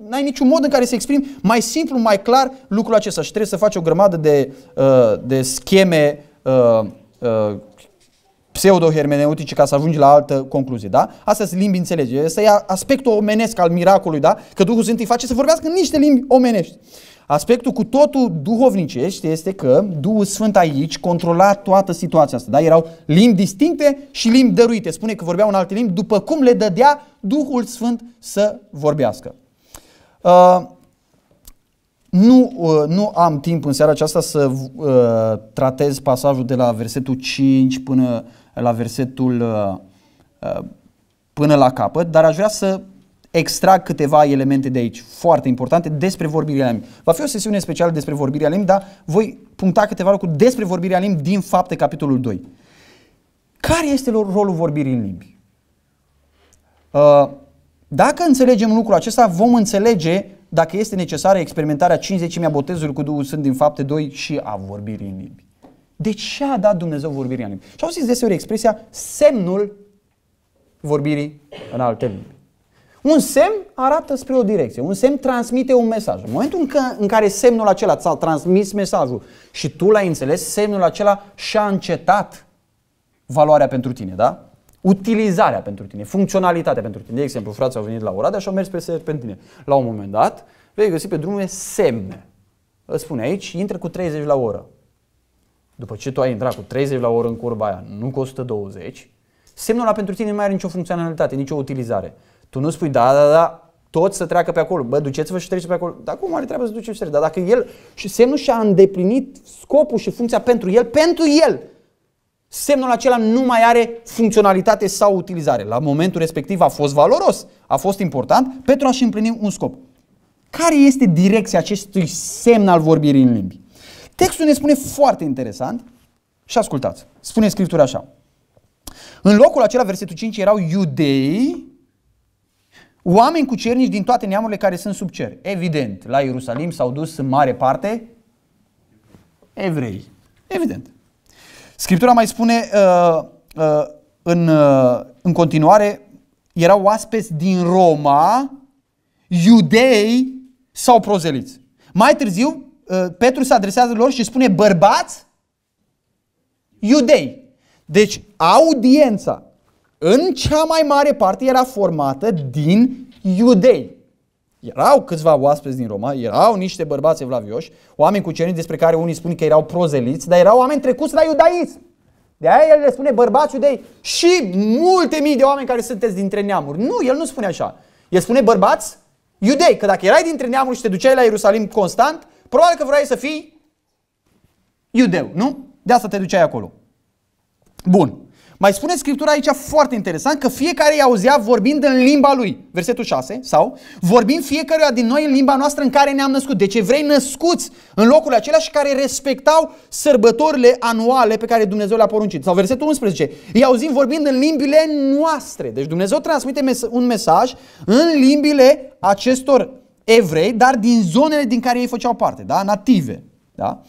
N-ai niciun mod în care să exprimi mai simplu, mai clar lucrul acesta și trebuie să faci o grămadă de, uh, de scheme uh, uh, pseudo-hermeneutice ca să ajungi la altă concluzie, da? Asta sunt limbi înțelege, să e aspectul omenesc al miracolului, da? Că Duhul Sfânt îi face să vorbească în niște limbi omenești. Aspectul cu totul duhovnicești este că Duhul Sfânt aici controla toată situația asta. Da? Erau limbi distincte și limbi dăruite. Spune că vorbeau în alte limbi după cum le dădea Duhul Sfânt să vorbească. Uh, nu, uh, nu am timp în seara aceasta să uh, tratez pasajul de la versetul 5 până la versetul uh, uh, până la capăt, dar aș vrea să extrag câteva elemente de aici foarte importante despre vorbirea limbii. Va fi o sesiune specială despre vorbirea limbii, dar voi puncta câteva lucruri despre vorbirea limbii din fapte capitolul 2. Care este rolul vorbirii în limbi? Uh, dacă înțelegem lucrul acesta, vom înțelege dacă este necesară experimentarea 50 botezului cu Duhul Sfânt din fapte 2 și a vorbirii în limbi. De ce a dat Dumnezeu vorbirii în limbi? Și zis deseori expresia semnul vorbirii în alte limbi. Un semn arată spre o direcție, un semn transmite un mesaj. În momentul în, în care semnul acela ți-a transmis mesajul și tu l-ai înțeles, semnul acela și-a încetat valoarea pentru tine, da? utilizarea pentru tine, funcționalitatea pentru tine. De exemplu, frații au venit la Oradea și au mers pe serpentine. La un moment dat, vei găsi pe drumul semne. Îți spune aici, intră cu 30 la oră. După ce tu ai intrat cu 30 la oră în curba aia, nu cu 120, semnul ăla pentru tine nu mai are nicio funcționalitate, nicio utilizare. Tu nu spui, da, da, da, tot să treacă pe acolo. Bă, duceți-vă și treceți pe acolo. Dar cum are treabă să duceți și treceți? Dar dacă el, și semnul și-a îndeplinit scopul și funcția pentru el, pentru el, semnul acela nu mai are funcționalitate sau utilizare. La momentul respectiv a fost valoros, a fost important pentru a-și împlini un scop. Care este direcția acestui semn al vorbirii în limbi? Textul ne spune foarte interesant și ascultați. Spune Scriptura așa. În locul acela, versetul 5, erau iudei, oameni cu cernici din toate neamurile care sunt sub cer. Evident, la Ierusalim s-au dus în mare parte evrei. Evident. Scriptura mai spune uh, uh, în, uh, în continuare, erau oaspeți din Roma, iudei sau prozeliți. Mai târziu, uh, Petru se adresează lor și spune bărbați, iudei. Deci audiența în cea mai mare parte era formată din iudei. Erau câțiva oaspeți din Roma, erau niște bărbați evlavioși, oameni cu cerințe despre care unii spun că erau prozeliți, dar erau oameni trecuți la iudaism. De aia el le spune bărbați iudei și multe mii de oameni care sunteți dintre neamuri. Nu, el nu spune așa. El spune bărbați iudei, că dacă erai dintre neamuri și te duceai la Ierusalim constant, probabil că vrei să fii iudeu, nu? De asta te duceai acolo. Bun. Mai spune Scriptura aici foarte interesant că fiecare îi auzea vorbind în limba lui. Versetul 6 sau vorbind fiecare din noi în limba noastră în care ne-am născut. Deci evrei născuți în locul acela și care respectau sărbătorile anuale pe care Dumnezeu le-a poruncit. Sau versetul 11. Îi auzim vorbind în limbile noastre. Deci Dumnezeu transmite un mesaj în limbile acestor evrei, dar din zonele din care ei făceau parte, da? native. Da?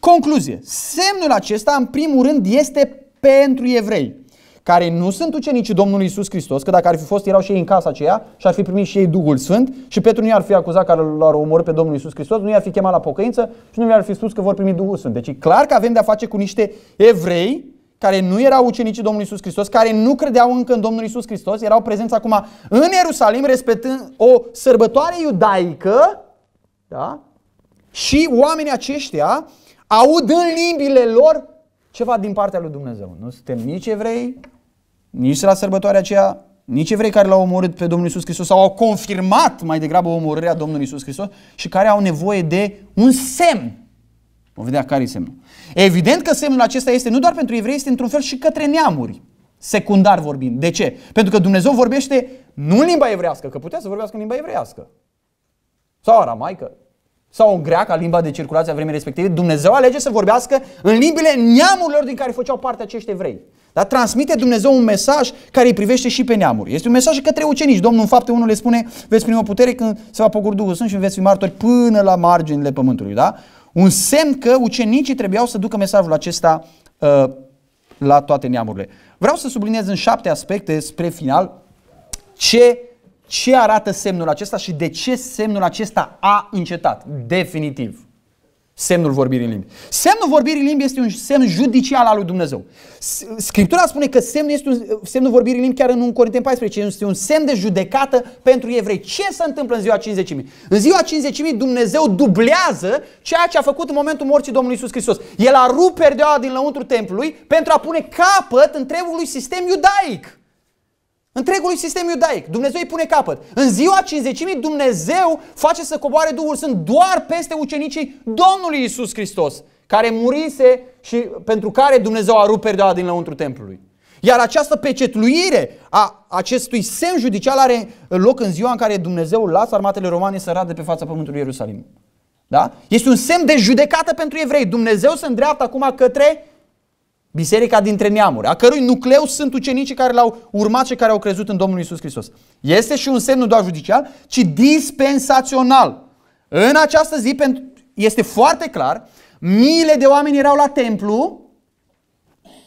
Concluzie. Semnul acesta, în primul rând, este pentru evrei, care nu sunt ucenicii Domnului Isus Hristos, că dacă ar fi fost, erau și ei în casa aceea și ar fi primit și ei Duhul Sfânt și Petru nu i-ar fi acuzat că l-ar omorât pe Domnul Isus Hristos, nu i-ar fi chemat la pocăință și nu i-ar fi spus că vor primi Duhul Sfânt. Deci e clar că avem de-a face cu niște evrei care nu erau ucenicii Domnului Isus Hristos, care nu credeau încă în Domnul Isus Hristos, erau prezenți acum în Ierusalim, respectând o sărbătoare iudaică, da? și oamenii aceștia aud în limbile lor ceva din partea lui Dumnezeu. Nu suntem nici evrei, nici la sărbătoarea aceea, nici evrei care l-au omorât pe Domnul Isus Hristos sau au confirmat mai degrabă omorârea Domnului Isus Hristos și care au nevoie de un semn. Vom vedea care e semnul. Evident că semnul acesta este nu doar pentru evrei, este într-un fel și către neamuri, secundar vorbind. De ce? Pentru că Dumnezeu vorbește nu în limba evrească, că putea să vorbească în limba evrească sau aramaică, sau în greacă, limba de circulație a vremii respective, Dumnezeu alege să vorbească în limbile neamurilor din care făceau parte acești evrei. Dar transmite Dumnezeu un mesaj care îi privește și pe neamuri. Este un mesaj către ucenici. Domnul în fapte 1 le spune, veți primi o putere când se va pogori Duhul Sfânt și veți fi martori până la marginile pământului. Da? Un semn că ucenicii trebuiau să ducă mesajul acesta uh, la toate neamurile. Vreau să subliniez în șapte aspecte spre final ce ce arată semnul acesta și de ce semnul acesta a încetat? Definitiv. Semnul vorbirii în limbi. Semnul vorbirii în limbi este un semn judicial al lui Dumnezeu. Scriptura spune că semnul, este un, semnul vorbirii în limbi chiar în 1 Corinteni 14 este un semn de judecată pentru evrei. Ce se întâmplă în ziua 50 În ziua 50 Dumnezeu dublează ceea ce a făcut în momentul morții Domnului Isus Hristos. El a rupt perdeaua din lăuntru templului pentru a pune capăt întregului sistem iudaic. Întregului sistem iudaic. Dumnezeu îi pune capăt. În ziua cinzecimii Dumnezeu face să coboare Duhul Sfânt doar peste ucenicii Domnului Isus Hristos, care murise și pentru care Dumnezeu a rupt perioada din lăuntru templului. Iar această pecetluire a acestui semn judicial are loc în ziua în care Dumnezeu lasă armatele romane să rade pe fața pământului Ierusalim. Da? Este un semn de judecată pentru evrei. Dumnezeu se îndreaptă acum către Biserica dintre neamuri, a cărui nucleu sunt ucenicii care l-au urmat și care au crezut în Domnul Isus Hristos. Este și un semn nu doar judicial, ci dispensațional. În această zi este foarte clar, miile de oameni erau la templu,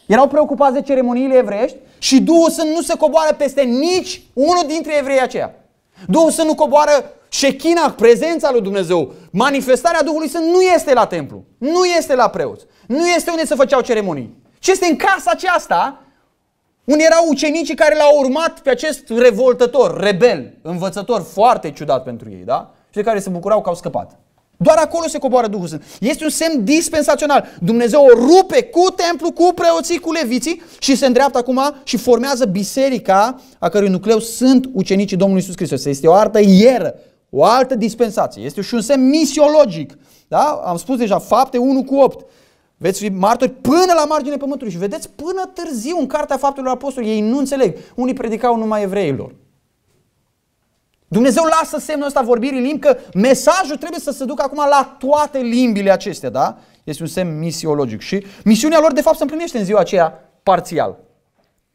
erau preocupați de ceremoniile evrești și Duhul Sfânt nu se coboară peste nici unul dintre evrei aceia. Duhul Sfânt nu coboară șechina, prezența lui Dumnezeu, manifestarea Duhului Sfânt nu este la templu, nu este la preoți, nu este unde se făceau ceremonii. Și este în casa aceasta unde erau ucenicii care l-au urmat pe acest revoltător, rebel, învățător foarte ciudat pentru ei, da? Și de care se bucurau că au scăpat. Doar acolo se coboară Duhul Sfânt. Este un semn dispensațional. Dumnezeu o rupe cu templu, cu preoții, cu leviții și se îndreaptă acum și formează biserica a cărui nucleu sunt ucenicii Domnului Isus Hristos. Este o altă ieră, o altă dispensație. Este și un semn misiologic. Da? Am spus deja fapte 1 cu 8. Veți fi martori până la margine pământului și vedeți până târziu în Cartea Faptelor Apostolului. Ei nu înțeleg. Unii predicau numai evreilor. Dumnezeu lasă semnul ăsta vorbirii limbi că mesajul trebuie să se ducă acum la toate limbile acestea, da? Este un semn misiologic și misiunea lor de fapt se împlinește în ziua aceea parțial.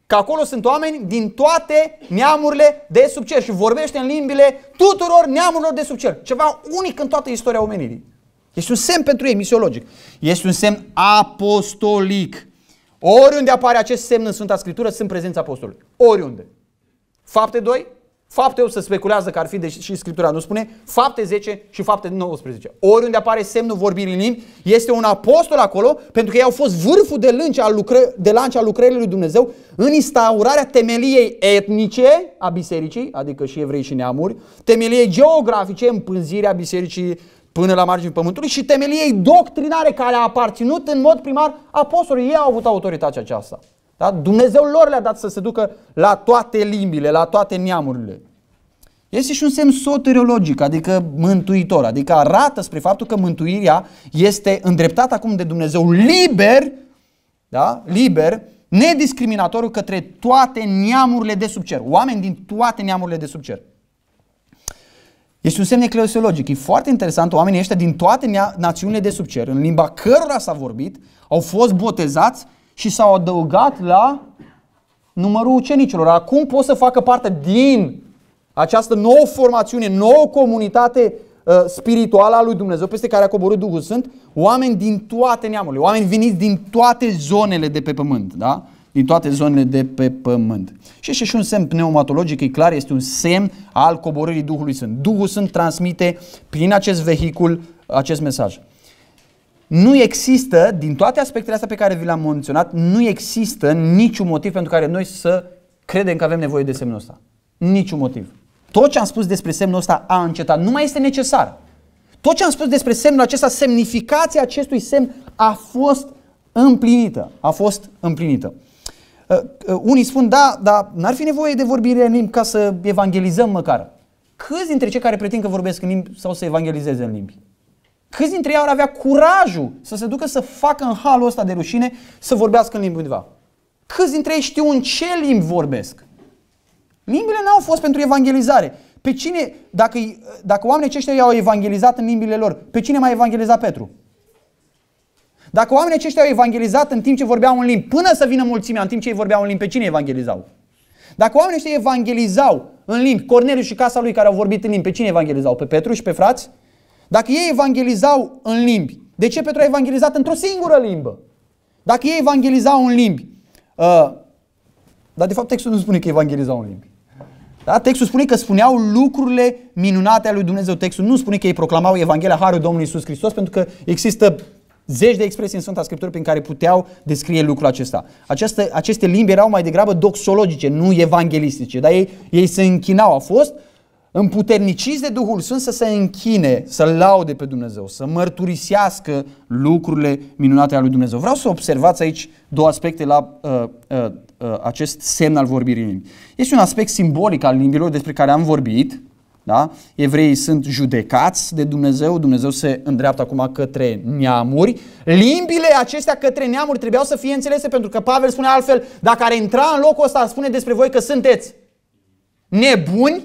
Că acolo sunt oameni din toate neamurile de sub cer și vorbește în limbile tuturor neamurilor de sub cer. Ceva unic în toată istoria omenirii. Este un semn pentru ei misiologic. Este un semn apostolic. Oriunde apare acest semn în Sfânta Scriptură, sunt prezența apostolului. Oriunde. Fapte 2, fapte 8 se speculează că ar fi, deși și Scriptura nu spune, fapte 10 și fapte 19. Oriunde apare semnul vorbirii în limbi, este un apostol acolo, pentru că ei au fost vârful de lânce al, lucră, de lance al lucrării lui Dumnezeu în instaurarea temeliei etnice a bisericii, adică și evrei și neamuri, temeliei geografice, împânzirea bisericii până la marginea pământului și temeliei doctrinare care a aparținut în mod primar apostolului. Ei au avut autoritatea aceasta. Da? Dumnezeu lor le-a dat să se ducă la toate limbile, la toate neamurile. Este și un semn soteriologic, adică mântuitor, adică arată spre faptul că mântuirea este îndreptată acum de Dumnezeu liber, da? liber, nediscriminatoriu către toate neamurile de sub cer, oameni din toate neamurile de sub cer. Este un semn eclesiologic. E foarte interesant. Oamenii ăștia din toate națiunile de sub cer, în limba cărora s-a vorbit, au fost botezați și s-au adăugat la numărul ucenicilor. Acum pot să facă parte din această nouă formațiune, nouă comunitate uh, spirituală a lui Dumnezeu, peste care a coborât Duhul Sfânt, oameni din toate neamurile, oameni veniți din toate zonele de pe pământ. Da? din toate zonele de pe pământ. Și este și un semn pneumatologic, e clar, este un semn al coborârii Duhului Sfânt. Duhul Sfânt transmite prin acest vehicul acest mesaj. Nu există, din toate aspectele astea pe care vi le-am menționat, nu există niciun motiv pentru care noi să credem că avem nevoie de semnul ăsta. Niciun motiv. Tot ce am spus despre semnul ăsta a încetat. Nu mai este necesar. Tot ce am spus despre semnul acesta, semnificația acestui semn a fost împlinită. A fost împlinită. Uh, uh, unii spun, da, dar n-ar fi nevoie de vorbire în limbi ca să evangelizăm măcar. Câți dintre cei care pretind că vorbesc în limbi sau să evangelizeze în limbi? Câți dintre ei ar avea curajul să se ducă să facă în halul ăsta de rușine să vorbească în limbi undeva? Câți dintre ei știu în ce limbi vorbesc? Limbile n-au fost pentru evangelizare. Pe cine, dacă, dacă oamenii aceștia i-au evangelizat în limbile lor, pe cine mai evangeliza Petru? Dacă oamenii aceștia au evangelizat în timp ce vorbeau în limbi, până să vină mulțimea, în timp ce ei vorbeau în limbi, pe cine evangelizau? Dacă oamenii ăștia evangelizau în limbi, Corneliu și casa lui care au vorbit în limbi, pe cine evangelizau? Pe Petru și pe frați? Dacă ei evangelizau în limbi, de ce Petru a evangelizat într-o singură limbă? Dacă ei evangelizau în limbi, uh, dar de fapt textul nu spune că evangelizau în limbi. Da? Textul spune că spuneau lucrurile minunate ale lui Dumnezeu. Textul nu spune că ei proclamau Evanghelia Harului Domnului Isus Hristos, pentru că există zeci de expresii în Sfânta Scriptură prin care puteau descrie lucrul acesta. Aceste, aceste limbi erau mai degrabă doxologice, nu evanghelistice, dar ei, ei se închinau, a fost împuterniciți de Duhul Sfânt să se închine, să laude pe Dumnezeu, să mărturisească lucrurile minunate ale lui Dumnezeu. Vreau să observați aici două aspecte la uh, uh, uh, acest semn al vorbirii limbi. Este un aspect simbolic al limbilor despre care am vorbit, da? Evreii sunt judecați de Dumnezeu, Dumnezeu se îndreaptă acum către neamuri. Limbile acestea către neamuri trebuiau să fie înțelese pentru că Pavel spune altfel, dacă ar intra în locul ăsta, spune despre voi că sunteți nebuni,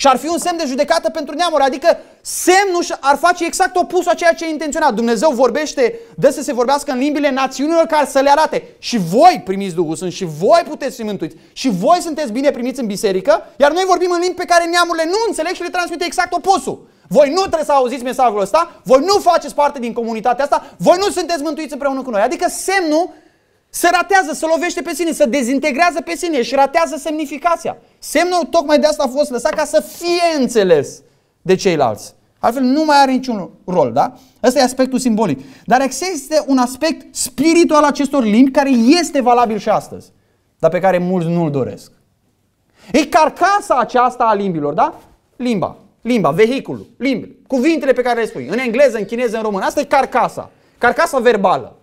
și ar fi un semn de judecată pentru neamuri, adică semnul ar face exact opusul a ceea ce e intenționat. Dumnezeu vorbește, dă să se vorbească în limbile națiunilor care să le arate. Și voi primiți Duhul Sfânt și voi puteți fi mântuiți și voi sunteți bine primiți în biserică, iar noi vorbim în limbi pe care neamurile nu înțeleg și le transmite exact opusul. Voi nu trebuie să auziți mesajul ăsta, voi nu faceți parte din comunitatea asta, voi nu sunteți mântuiți împreună cu noi. Adică semnul se ratează, se lovește pe sine, se dezintegrează pe sine și ratează semnificația. Semnul tocmai de asta a fost lăsat ca să fie înțeles de ceilalți. Altfel nu mai are niciun rol, da? Ăsta e aspectul simbolic. Dar există un aspect spiritual acestor limbi care este valabil și astăzi, dar pe care mulți nu-l doresc. E carcasa aceasta a limbilor, da? Limba, limba, vehiculul, limbi, cuvintele pe care le spui, în engleză, în chineză, în română. Asta e carcasa, carcasa verbală.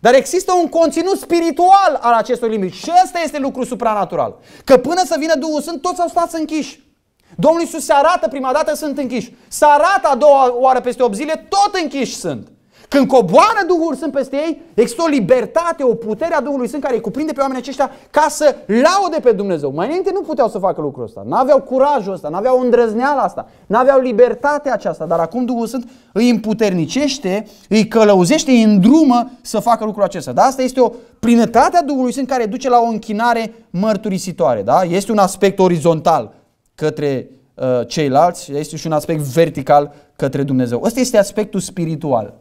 Dar există un conținut spiritual al acestor limbi și ăsta este lucru supranatural. Că până să vină Duhul Sfânt, toți au stat închiși. Domnul Iisus se arată prima dată, sunt închiși. Se arată a doua oară peste 8 zile, tot închiși sunt. Când coboară Duhul Sfânt peste ei, există o libertate, o putere a Duhului Sfânt care îi cuprinde pe oamenii aceștia ca să laude pe Dumnezeu. Mai înainte nu puteau să facă lucrul ăsta, n-aveau curajul ăsta, n-aveau îndrăzneala asta, n-aveau libertatea aceasta, dar acum Duhul Sfânt îi împuternicește, îi călăuzește, îi îndrumă să facă lucrul acesta. Da? Asta este o plinătate a Duhului Sfânt care duce la o închinare mărturisitoare. Da? Este un aspect orizontal către uh, ceilalți, este și un aspect vertical către Dumnezeu. Ăsta este aspectul spiritual.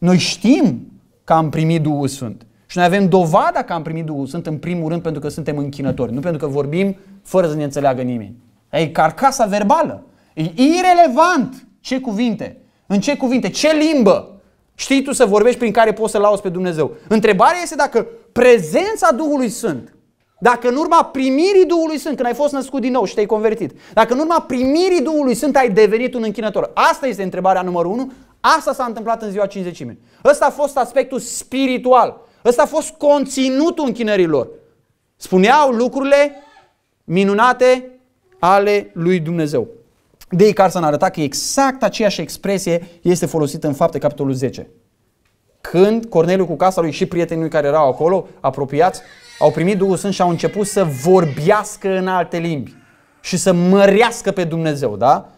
Noi știm că am primit Duhul Sfânt. Și noi avem dovada că am primit Duhul Sfânt în primul rând pentru că suntem închinători, nu pentru că vorbim fără să ne înțeleagă nimeni. E carcasa verbală. E irelevant ce cuvinte, în ce cuvinte, ce limbă știi tu să vorbești prin care poți să lauzi pe Dumnezeu. Întrebarea este dacă prezența Duhului Sfânt, dacă în urma primirii Duhului Sfânt, când ai fost născut din nou și te-ai convertit, dacă în urma primirii Duhului Sfânt ai devenit un închinător, asta este întrebarea numărul 1. Asta s-a întâmplat în ziua cinzecimii. Ăsta a fost aspectul spiritual. Ăsta a fost conținutul închinărilor. Spuneau lucrurile minunate ale lui Dumnezeu. Dei Carson arăta că exact aceeași expresie este folosită în fapte capitolul 10. Când Corneliu cu casa lui și prietenii lui care erau acolo, apropiați, au primit Duhul Sfânt și au început să vorbească în alte limbi și să mărească pe Dumnezeu, da?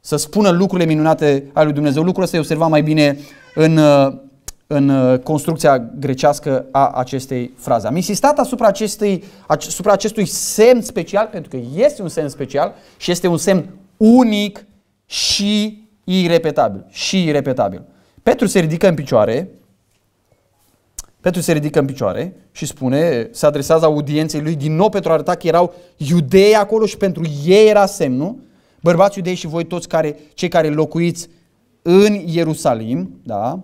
să spună lucrurile minunate ale lui Dumnezeu. Lucrul ăsta e observat mai bine în, uh, în uh, construcția grecească a acestei fraze. Am insistat asupra, acestei, asupra acestui semn special, pentru că este un semn special și este un semn unic și irepetabil. Și irepetabil. Petru se ridică în picioare, Petru se ridică în picioare și spune, se adresează audienței lui din nou pentru a arăta că erau iudei acolo și pentru ei era semnul Bărbați iudei și voi toți care, cei care locuiți în Ierusalim, da?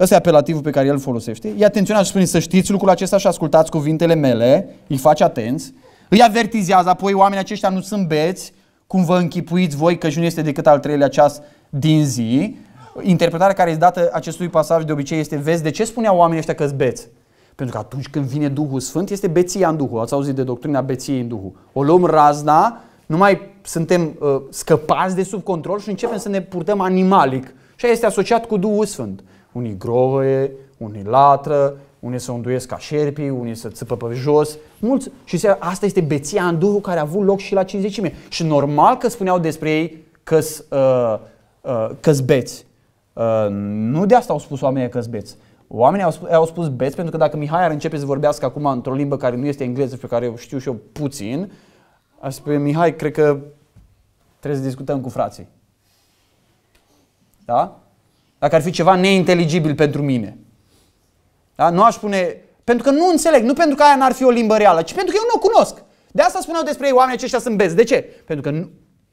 Ăsta e apelativul pe care el folosește. E atenționat și spune să știți lucrul acesta și ascultați cuvintele mele, îi face atenți, îi avertizează, apoi oamenii aceștia nu sunt beți, cum vă închipuiți voi că nu este decât al treilea ceas din zi. Interpretarea care este dată acestui pasaj de obicei este, vezi, de ce spunea oamenii ăștia că sunt beți? Pentru că atunci când vine Duhul Sfânt, este beția în Duhul. Ați auzit de doctrina beției în Duhul. O luăm razna, nu mai suntem uh, scăpați de sub control și începem să ne purtăm animalic. Și este asociat cu Duhul Sfânt. Unii grovoie, unii latră, unii se unduiesc ca șerpii, unii se țăpă pe jos, mulți. Și se, asta este beția în Duhul care a avut loc și la cinzecime. Și normal că spuneau despre ei că uh, uh, beți. Uh, nu de asta au spus oamenii că-s beți. Oamenii au spus, au spus beți pentru că dacă Mihai ar începe să vorbească acum într-o limbă care nu este engleză și pe care eu știu și eu puțin, aș spune, Mihai, cred că trebuie să discutăm cu frații. Da? Dacă ar fi ceva neinteligibil pentru mine. Da? Nu aș spune, pentru că nu înțeleg, nu pentru că aia n-ar fi o limbă reală, ci pentru că eu nu o cunosc. De asta spuneau despre ei, oamenii aceștia sunt beți. De ce? Pentru că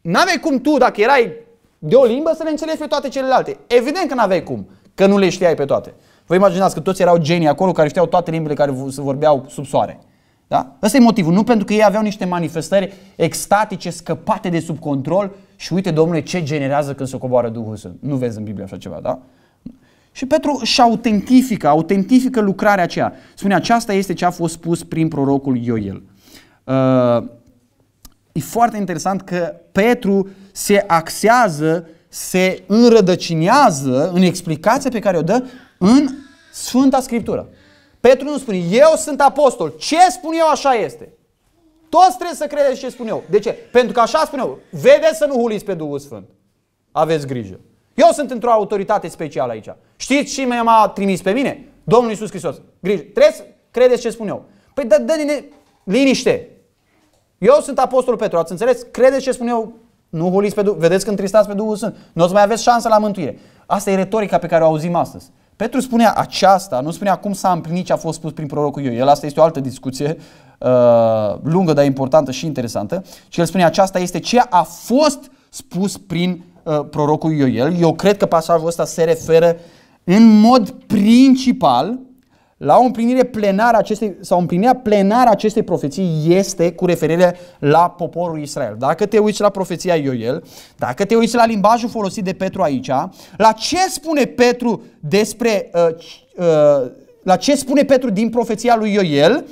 nu aveai cum tu, dacă erai de o limbă, să le înțelegi pe toate celelalte. Evident că n-aveai cum, că nu le știai pe toate. Vă imaginați că toți erau genii acolo care știau toate limbile care se vorbeau sub soare. Da? Ăsta e motivul. Nu pentru că ei aveau niște manifestări extatice scăpate de sub control și uite, domnule, ce generează când se coboară Duhul Sfânt. Nu vezi în Biblie așa ceva, da? Și Petru și autentifică, autentifică lucrarea aceea. Spune, aceasta este ce a fost spus prin prorocul Ioel. Uh, e foarte interesant că Petru se axează, se înrădăcinează în explicația pe care o dă în Sfânta Scriptură. Petru nu spune, eu sunt apostol, ce spun eu așa este. Toți trebuie să credeți ce spun eu. De ce? Pentru că așa spun eu. Vedeți să nu huliți pe Duhul Sfânt. Aveți grijă. Eu sunt într-o autoritate specială aici. Știți și mi a trimis pe mine? Domnul Iisus Hristos. Grijă. Trebuie să credeți ce spun eu. Păi dă, dă ne liniște. Eu sunt apostolul Petru, ați înțeles? Credeți ce spun eu? Nu huliți pe Duhul, vedeți când tristați pe Duhul Sfânt. Nu o să mai aveți șansă la mântuire. Asta e retorica pe care o auzim astăzi. Petru spunea aceasta, nu spunea cum s-a împlinit ce a fost spus prin prorocul Ioel. Asta este o altă discuție uh, lungă, dar importantă și interesantă. Și el spune aceasta este ce a fost spus prin uh, prorocul Ioel. Eu cred că pasajul ăsta se referă în mod principal la o împlinire plenară acestei, sau împlinirea plenară acestei profeții este cu referire la poporul Israel. Dacă te uiți la profeția Ioel, dacă te uiți la limbajul folosit de Petru aici, la ce spune Petru despre uh, uh, la ce spune Petru din profeția lui Ioel,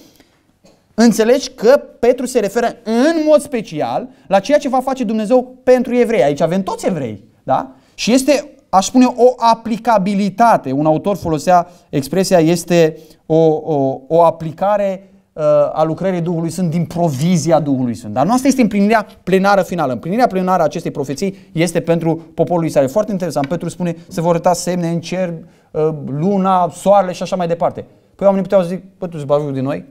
înțelegi că Petru se referă în mod special la ceea ce va face Dumnezeu pentru evrei. Aici avem toți evrei, da? Și este aș spune, o aplicabilitate. Un autor folosea expresia este o, o, o aplicare uh, a lucrării Duhului Sfânt din provizia Duhului Sfânt. Dar nu asta este împlinirea plenară finală. Împlinirea plenară a acestei profeții este pentru poporul Israel. Foarte interesant. Petru spune, se vor arăta semne în cer, uh, luna, soarele și așa mai departe. Păi oamenii puteau să zic, Petru, se din noi?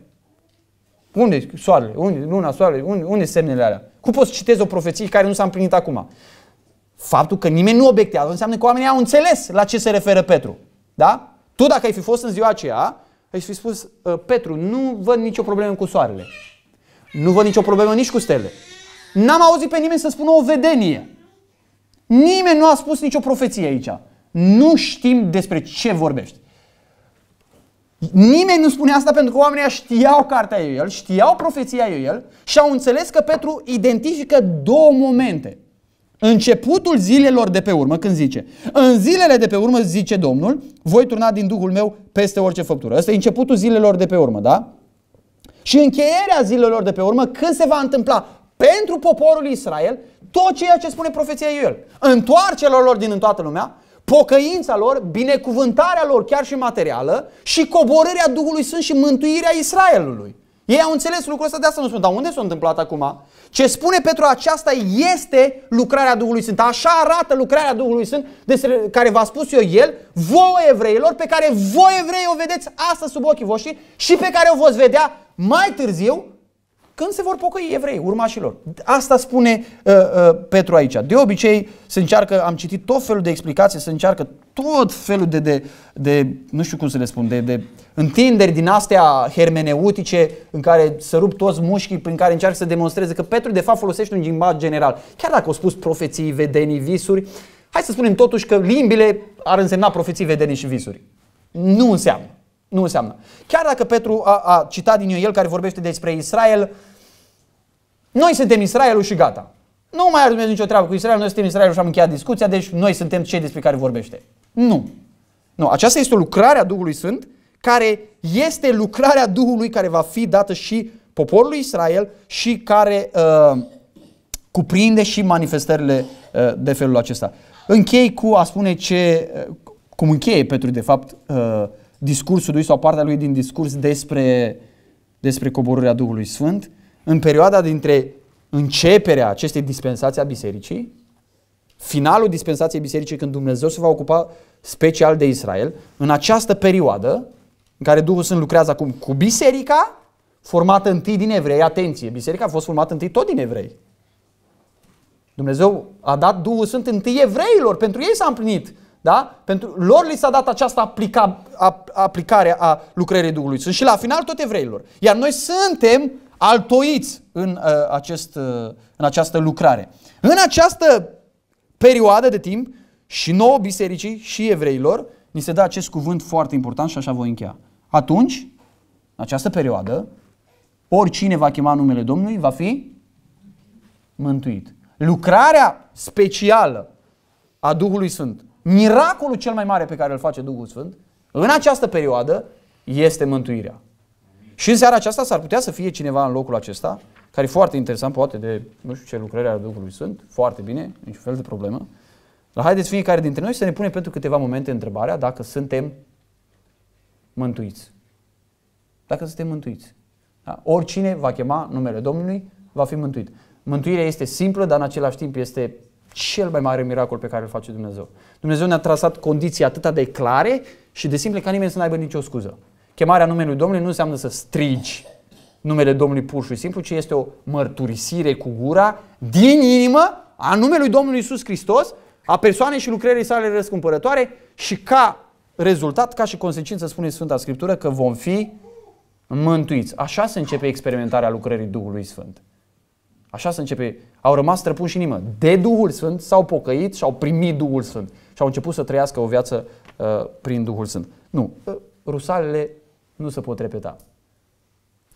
Unde soarele? Unde luna, soarele? Unde, unde semnele alea? Cum poți să citezi o profeție care nu s-a împlinit acum? Faptul că nimeni nu obiectează înseamnă că oamenii au înțeles la ce se referă Petru. Da? Tu dacă ai fi fost în ziua aceea, ai fi spus, ă, Petru, nu văd nicio problemă cu soarele. Nu văd nicio problemă nici cu stele. N-am auzit pe nimeni să spună o vedenie. Nimeni nu a spus nicio profeție aici. Nu știm despre ce vorbești. Nimeni nu spune asta pentru că oamenii știau cartea Ioel, știau profeția ei și au înțeles că Petru identifică două momente – Începutul zilelor de pe urmă, când zice, în zilele de pe urmă, zice Domnul, voi turna din Duhul meu peste orice făptură. Asta e începutul zilelor de pe urmă, da? Și încheierea zilelor de pe urmă, când se va întâmpla pentru poporul Israel tot ceea ce spune profeția Ioel. Întoarcerea lor din în toată lumea, pocăința lor, binecuvântarea lor chiar și materială și coborârea Duhului Sfânt și mântuirea Israelului. Ei au înțeles lucrul ăsta, de asta nu spun. Dar unde s-a întâmplat acum? Ce spune Petru aceasta este lucrarea Duhului Sfânt. Așa arată lucrarea Duhului Sfânt despre care v-a spus eu el, voi evreilor, pe care voi evrei o vedeți astăzi sub ochii voștri și pe care o voți vedea mai târziu când se vor pocăi evrei, urmașilor. Asta spune uh, uh, Petru aici. De obicei se încearcă, am citit tot felul de explicații, se încearcă tot felul de, de, de nu știu cum să le spun, de, de întinderi din astea hermeneutice în care se rup toți mușchii, prin care încearcă să demonstreze că Petru de fapt folosește un limbaj general. Chiar dacă au spus profeții, vedenii, visuri, hai să spunem totuși că limbile ar însemna profeții, vedenii și visuri. Nu înseamnă. Nu înseamnă. Chiar dacă Petru a, a citat din el care vorbește despre Israel, noi suntem Israelul și gata. Nu mai are Dumnezeu nicio treabă cu Israel, noi suntem Israelul și am încheiat discuția, deci noi suntem cei despre care vorbește. Nu. Nu, aceasta este o lucrare a Duhului Sfânt care este lucrarea Duhului care va fi dată și poporului Israel și care uh, cuprinde și manifestările uh, de felul acesta. Închei cu a spune ce, uh, cum încheie Petru de fapt uh, discursul lui sau partea lui din discurs despre, despre coborârea Duhului Sfânt, în perioada dintre începerea acestei dispensații a bisericii, finalul dispensației bisericii când Dumnezeu se va ocupa special de Israel, în această perioadă în care Duhul Sfânt lucrează acum cu biserica, formată întâi din evrei, atenție, biserica a fost formată întâi tot din evrei. Dumnezeu a dat Duhul Sfânt întâi evreilor, pentru ei s-a împlinit da? Pentru lor li s-a dat această aplica, a, aplicare a lucrării Duhului Sunt și la final tot evreilor. Iar noi suntem altoiți în, uh, acest, uh, în această lucrare. În această perioadă de timp și nouă bisericii și evreilor ni se dă acest cuvânt foarte important și așa voi încheia. Atunci, în această perioadă, oricine va chema numele Domnului va fi mântuit. Lucrarea specială a Duhului Sfânt miracolul cel mai mare pe care îl face Duhul Sfânt în această perioadă este mântuirea. Și în seara aceasta s-ar putea să fie cineva în locul acesta, care e foarte interesant, poate de, nu știu ce lucrări ale Duhului sunt, foarte bine, niciun fel de problemă. Dar haideți fiecare dintre noi să ne punem pentru câteva momente întrebarea dacă suntem mântuiți. Dacă suntem mântuiți. Da? Oricine va chema numele Domnului va fi mântuit. Mântuirea este simplă, dar în același timp este cel mai mare miracol pe care îl face Dumnezeu. Dumnezeu ne-a trasat condiții atât de clare și de simple ca nimeni să nu aibă nicio scuză. Chemarea numelui Domnului nu înseamnă să strigi numele Domnului pur și simplu, ci este o mărturisire cu gura din inimă a numelui Domnului Isus Hristos, a persoanei și lucrării sale răscumpărătoare și ca rezultat, ca și consecință, spune Sfânta Scriptură că vom fi mântuiți. Așa se începe experimentarea lucrării Duhului Sfânt. Așa se începe. Au rămas străpuși în inimă. De Duhul Sfânt s-au pocăit și au primit Duhul Sfânt. Și au început să trăiască o viață uh, prin Duhul Sfânt. Nu. Uh, rusalele nu se pot repeta.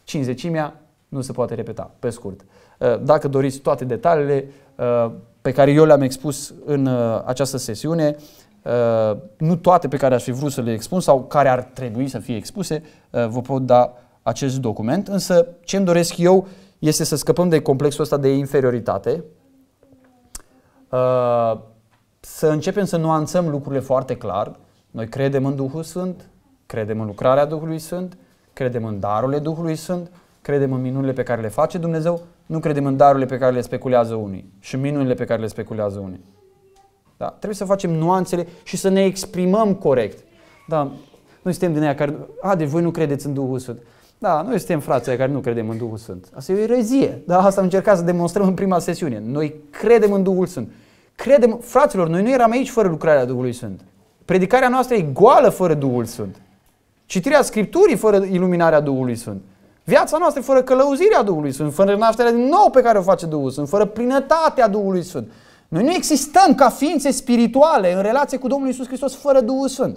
Cinzecimea nu se poate repeta, pe scurt. Uh, dacă doriți toate detaliile uh, pe care eu le-am expus în uh, această sesiune, uh, nu toate pe care aș fi vrut să le expun sau care ar trebui să fie expuse, uh, vă pot da acest document, însă ce îmi doresc eu este să scăpăm de complexul ăsta de inferioritate, uh, să începem să nuanțăm lucrurile foarte clar. Noi credem în Duhul Sfânt, credem în lucrarea Duhului Sfânt, credem în darurile Duhului Sfânt, credem în minunile pe care le face Dumnezeu, nu credem în darurile pe care le speculează unii și minunile pe care le speculează unii. Da? Trebuie să facem nuanțele și să ne exprimăm corect. Da? Noi suntem din aia care... A, deci voi nu credeți în Duhul Sfânt. Da, noi suntem frații care nu credem în Duhul Sfânt. Asta e o erezie. Da, asta am încercat să demonstrăm în prima sesiune. Noi credem în Duhul Sfânt. Credem, fraților, noi nu eram aici fără lucrarea Duhului Sfânt. Predicarea noastră e goală fără Duhul Sfânt. Citirea Scripturii fără iluminarea Duhului Sfânt. Viața noastră fără călăuzirea Duhului Sfânt, fără nașterea din nou pe care o face Duhul Sfânt, fără plinătatea Duhului Sfânt. Noi nu existăm ca ființe spirituale în relație cu Domnul Isus Hristos fără Duhul Sfânt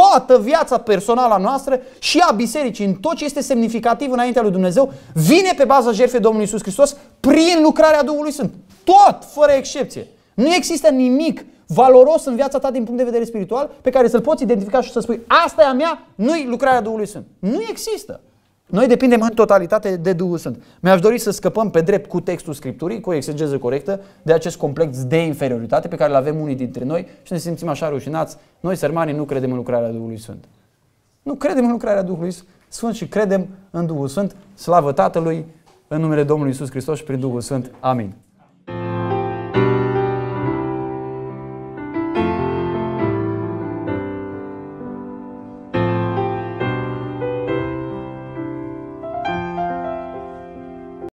toată viața personală a noastră și a bisericii, în tot ce este semnificativ înaintea lui Dumnezeu, vine pe baza jertfei Domnului Isus Hristos prin lucrarea Duhului Sfânt. Tot, fără excepție. Nu există nimic valoros în viața ta din punct de vedere spiritual pe care să-l poți identifica și să spui asta e a mea, nu-i lucrarea Duhului Sfânt. Nu există. Noi depindem în totalitate de Duhul Sfânt. Mi-aș dori să scăpăm pe drept cu textul Scripturii, cu o exegeză corectă, de acest complex de inferioritate pe care îl avem unii dintre noi și ne simțim așa rușinați. Noi, sărmanii, nu credem în lucrarea Duhului Sfânt. Nu credem în lucrarea Duhului Sfânt și credem în Duhul Sfânt. Slavă Tatălui, în numele Domnului Isus Hristos și prin Duhul Sfânt. Amin.